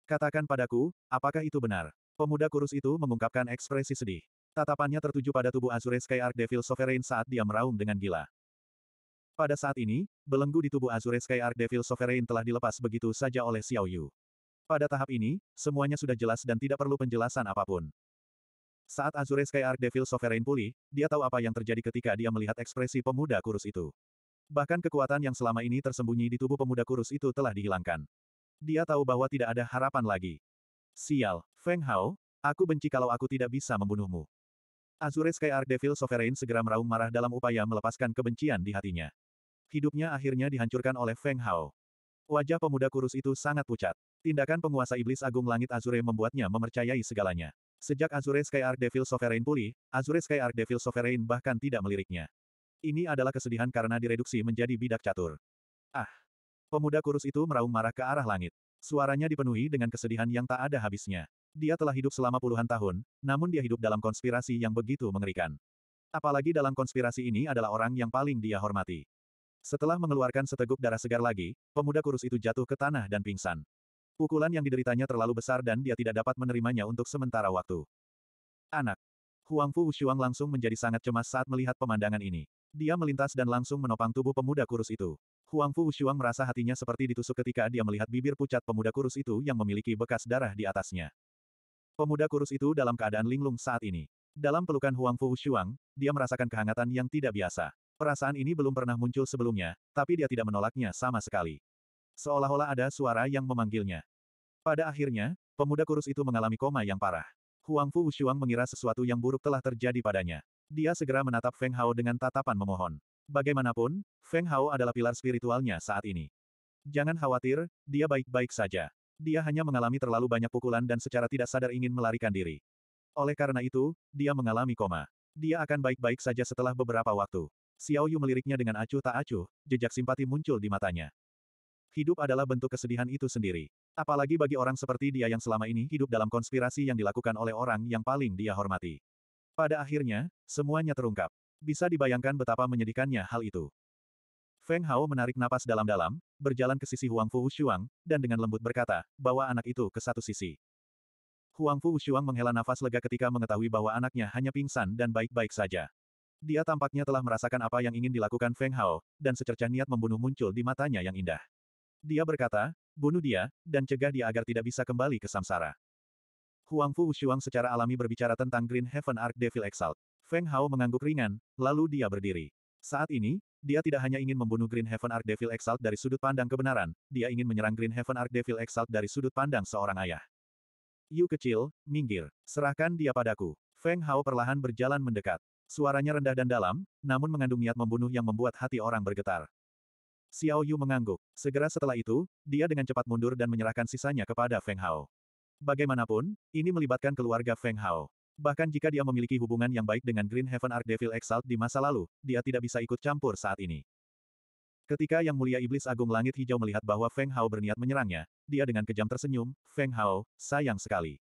Katakan padaku, apakah itu benar? Pemuda kurus itu mengungkapkan ekspresi sedih. Tatapannya tertuju pada tubuh Azure Sky Arc Devil Sovereign saat dia meraung dengan gila. Pada saat ini, belenggu di tubuh Azure Sky Arc Devil Sovereign telah dilepas begitu saja oleh Xiao Yu. Pada tahap ini, semuanya sudah jelas dan tidak perlu penjelasan apapun. Saat Azure Sky Arc Devil Sovereign pulih, dia tahu apa yang terjadi ketika dia melihat ekspresi pemuda kurus itu. Bahkan kekuatan yang selama ini tersembunyi di tubuh pemuda kurus itu telah dihilangkan. Dia tahu bahwa tidak ada harapan lagi. Sial, Feng Hao, aku benci kalau aku tidak bisa membunuhmu. Azure Sky Arc Devil Sovereign segera meraung marah dalam upaya melepaskan kebencian di hatinya. Hidupnya akhirnya dihancurkan oleh Feng Hao. Wajah pemuda kurus itu sangat pucat. Tindakan penguasa iblis agung langit Azure membuatnya memercayai segalanya. Sejak Azure Sky Arc Devil Sovereign pulih, Azure Sky Arc Devil Sovereign bahkan tidak meliriknya. Ini adalah kesedihan karena direduksi menjadi bidak catur. Ah! Pemuda kurus itu meraung marah ke arah langit. Suaranya dipenuhi dengan kesedihan yang tak ada habisnya. Dia telah hidup selama puluhan tahun, namun dia hidup dalam konspirasi yang begitu mengerikan. Apalagi dalam konspirasi ini adalah orang yang paling dia hormati. Setelah mengeluarkan seteguk darah segar lagi, pemuda kurus itu jatuh ke tanah dan pingsan. Pukulan yang dideritanya terlalu besar dan dia tidak dapat menerimanya untuk sementara waktu. Anak. Huang Fu Wushuang langsung menjadi sangat cemas saat melihat pemandangan ini. Dia melintas dan langsung menopang tubuh pemuda kurus itu. Huang Fu Wushuang merasa hatinya seperti ditusuk ketika dia melihat bibir pucat pemuda kurus itu yang memiliki bekas darah di atasnya. Pemuda kurus itu dalam keadaan linglung saat ini. Dalam pelukan Huang Fu Wushuang, dia merasakan kehangatan yang tidak biasa. Perasaan ini belum pernah muncul sebelumnya, tapi dia tidak menolaknya sama sekali. Seolah-olah ada suara yang memanggilnya. Pada akhirnya, pemuda kurus itu mengalami koma yang parah. Huang Fu Wushuang mengira sesuatu yang buruk telah terjadi padanya. Dia segera menatap Feng Hao dengan tatapan memohon. Bagaimanapun, Feng Hao adalah pilar spiritualnya saat ini. Jangan khawatir, dia baik-baik saja. Dia hanya mengalami terlalu banyak pukulan dan secara tidak sadar ingin melarikan diri. Oleh karena itu, dia mengalami koma. Dia akan baik-baik saja setelah beberapa waktu. Xiao Yu meliriknya dengan acuh tak acuh, jejak simpati muncul di matanya. Hidup adalah bentuk kesedihan itu sendiri. Apalagi bagi orang seperti dia yang selama ini hidup dalam konspirasi yang dilakukan oleh orang yang paling dia hormati. Pada akhirnya, semuanya terungkap. Bisa dibayangkan betapa menyedihkannya hal itu. Feng Hao menarik napas dalam-dalam, berjalan ke sisi Huang Fu Shuang, dan dengan lembut berkata, bawa anak itu ke satu sisi. Huang Fu Shuang menghela nafas lega ketika mengetahui bahwa anaknya hanya pingsan dan baik-baik saja. Dia tampaknya telah merasakan apa yang ingin dilakukan Feng Hao, dan secercah niat membunuh muncul di matanya yang indah. Dia berkata, bunuh dia, dan cegah dia agar tidak bisa kembali ke samsara. Huang Fu Wushuang secara alami berbicara tentang Green Heaven Arc Devil Exalt. Feng Hao mengangguk ringan, lalu dia berdiri. Saat ini, dia tidak hanya ingin membunuh Green Heaven Arc Devil Exalt dari sudut pandang kebenaran, dia ingin menyerang Green Heaven Arc Devil Exalt dari sudut pandang seorang ayah. Yu kecil, minggir. Serahkan dia padaku. Feng Hao perlahan berjalan mendekat. Suaranya rendah dan dalam, namun mengandung niat membunuh yang membuat hati orang bergetar. Xiao Yu mengangguk. Segera setelah itu, dia dengan cepat mundur dan menyerahkan sisanya kepada Feng Hao. Bagaimanapun, ini melibatkan keluarga Feng Hao. Bahkan jika dia memiliki hubungan yang baik dengan Green Heaven Devil Exalt di masa lalu, dia tidak bisa ikut campur saat ini. Ketika Yang Mulia Iblis Agung Langit Hijau melihat bahwa Feng Hao berniat menyerangnya, dia dengan kejam tersenyum, Feng Hao, sayang sekali.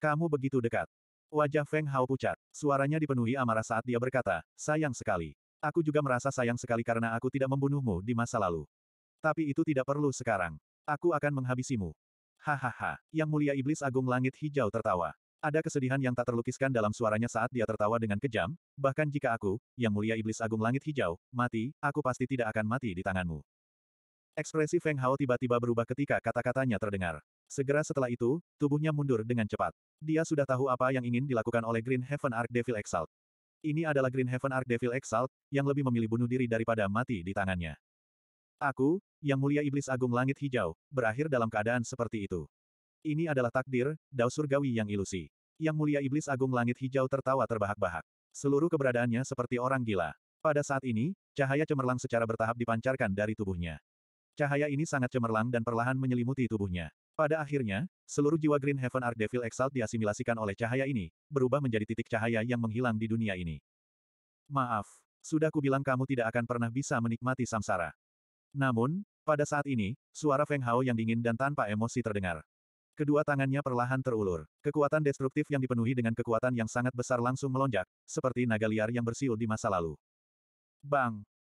Kamu begitu dekat. Wajah Feng Hao pucat. Suaranya dipenuhi amarah saat dia berkata, sayang sekali. Aku juga merasa sayang sekali karena aku tidak membunuhmu di masa lalu. Tapi itu tidak perlu sekarang. Aku akan menghabisimu. Hahaha, Yang Mulia Iblis Agung Langit Hijau tertawa. Ada kesedihan yang tak terlukiskan dalam suaranya saat dia tertawa dengan kejam, bahkan jika aku, Yang Mulia Iblis Agung Langit Hijau, mati, aku pasti tidak akan mati di tanganmu. Ekspresi Feng Hao tiba-tiba berubah ketika kata-katanya terdengar. Segera setelah itu, tubuhnya mundur dengan cepat. Dia sudah tahu apa yang ingin dilakukan oleh Green Heaven Arc Devil Exalt. Ini adalah Green Heaven Arc Devil Exalt, yang lebih memilih bunuh diri daripada mati di tangannya. Aku, yang mulia Iblis Agung Langit Hijau, berakhir dalam keadaan seperti itu. Ini adalah takdir, dao surgawi yang ilusi. Yang mulia Iblis Agung Langit Hijau tertawa terbahak-bahak. Seluruh keberadaannya seperti orang gila. Pada saat ini, cahaya cemerlang secara bertahap dipancarkan dari tubuhnya. Cahaya ini sangat cemerlang dan perlahan menyelimuti tubuhnya. Pada akhirnya, seluruh jiwa Green Heaven Art Devil Exalt diasimilasikan oleh cahaya ini, berubah menjadi titik cahaya yang menghilang di dunia ini. Maaf, sudah kubilang kamu tidak akan pernah bisa menikmati samsara. Namun, pada saat ini, suara Feng Hao yang dingin dan tanpa emosi terdengar. Kedua tangannya perlahan terulur. Kekuatan destruktif yang dipenuhi dengan kekuatan yang sangat besar langsung melonjak, seperti naga liar yang bersiul di masa lalu. Bang!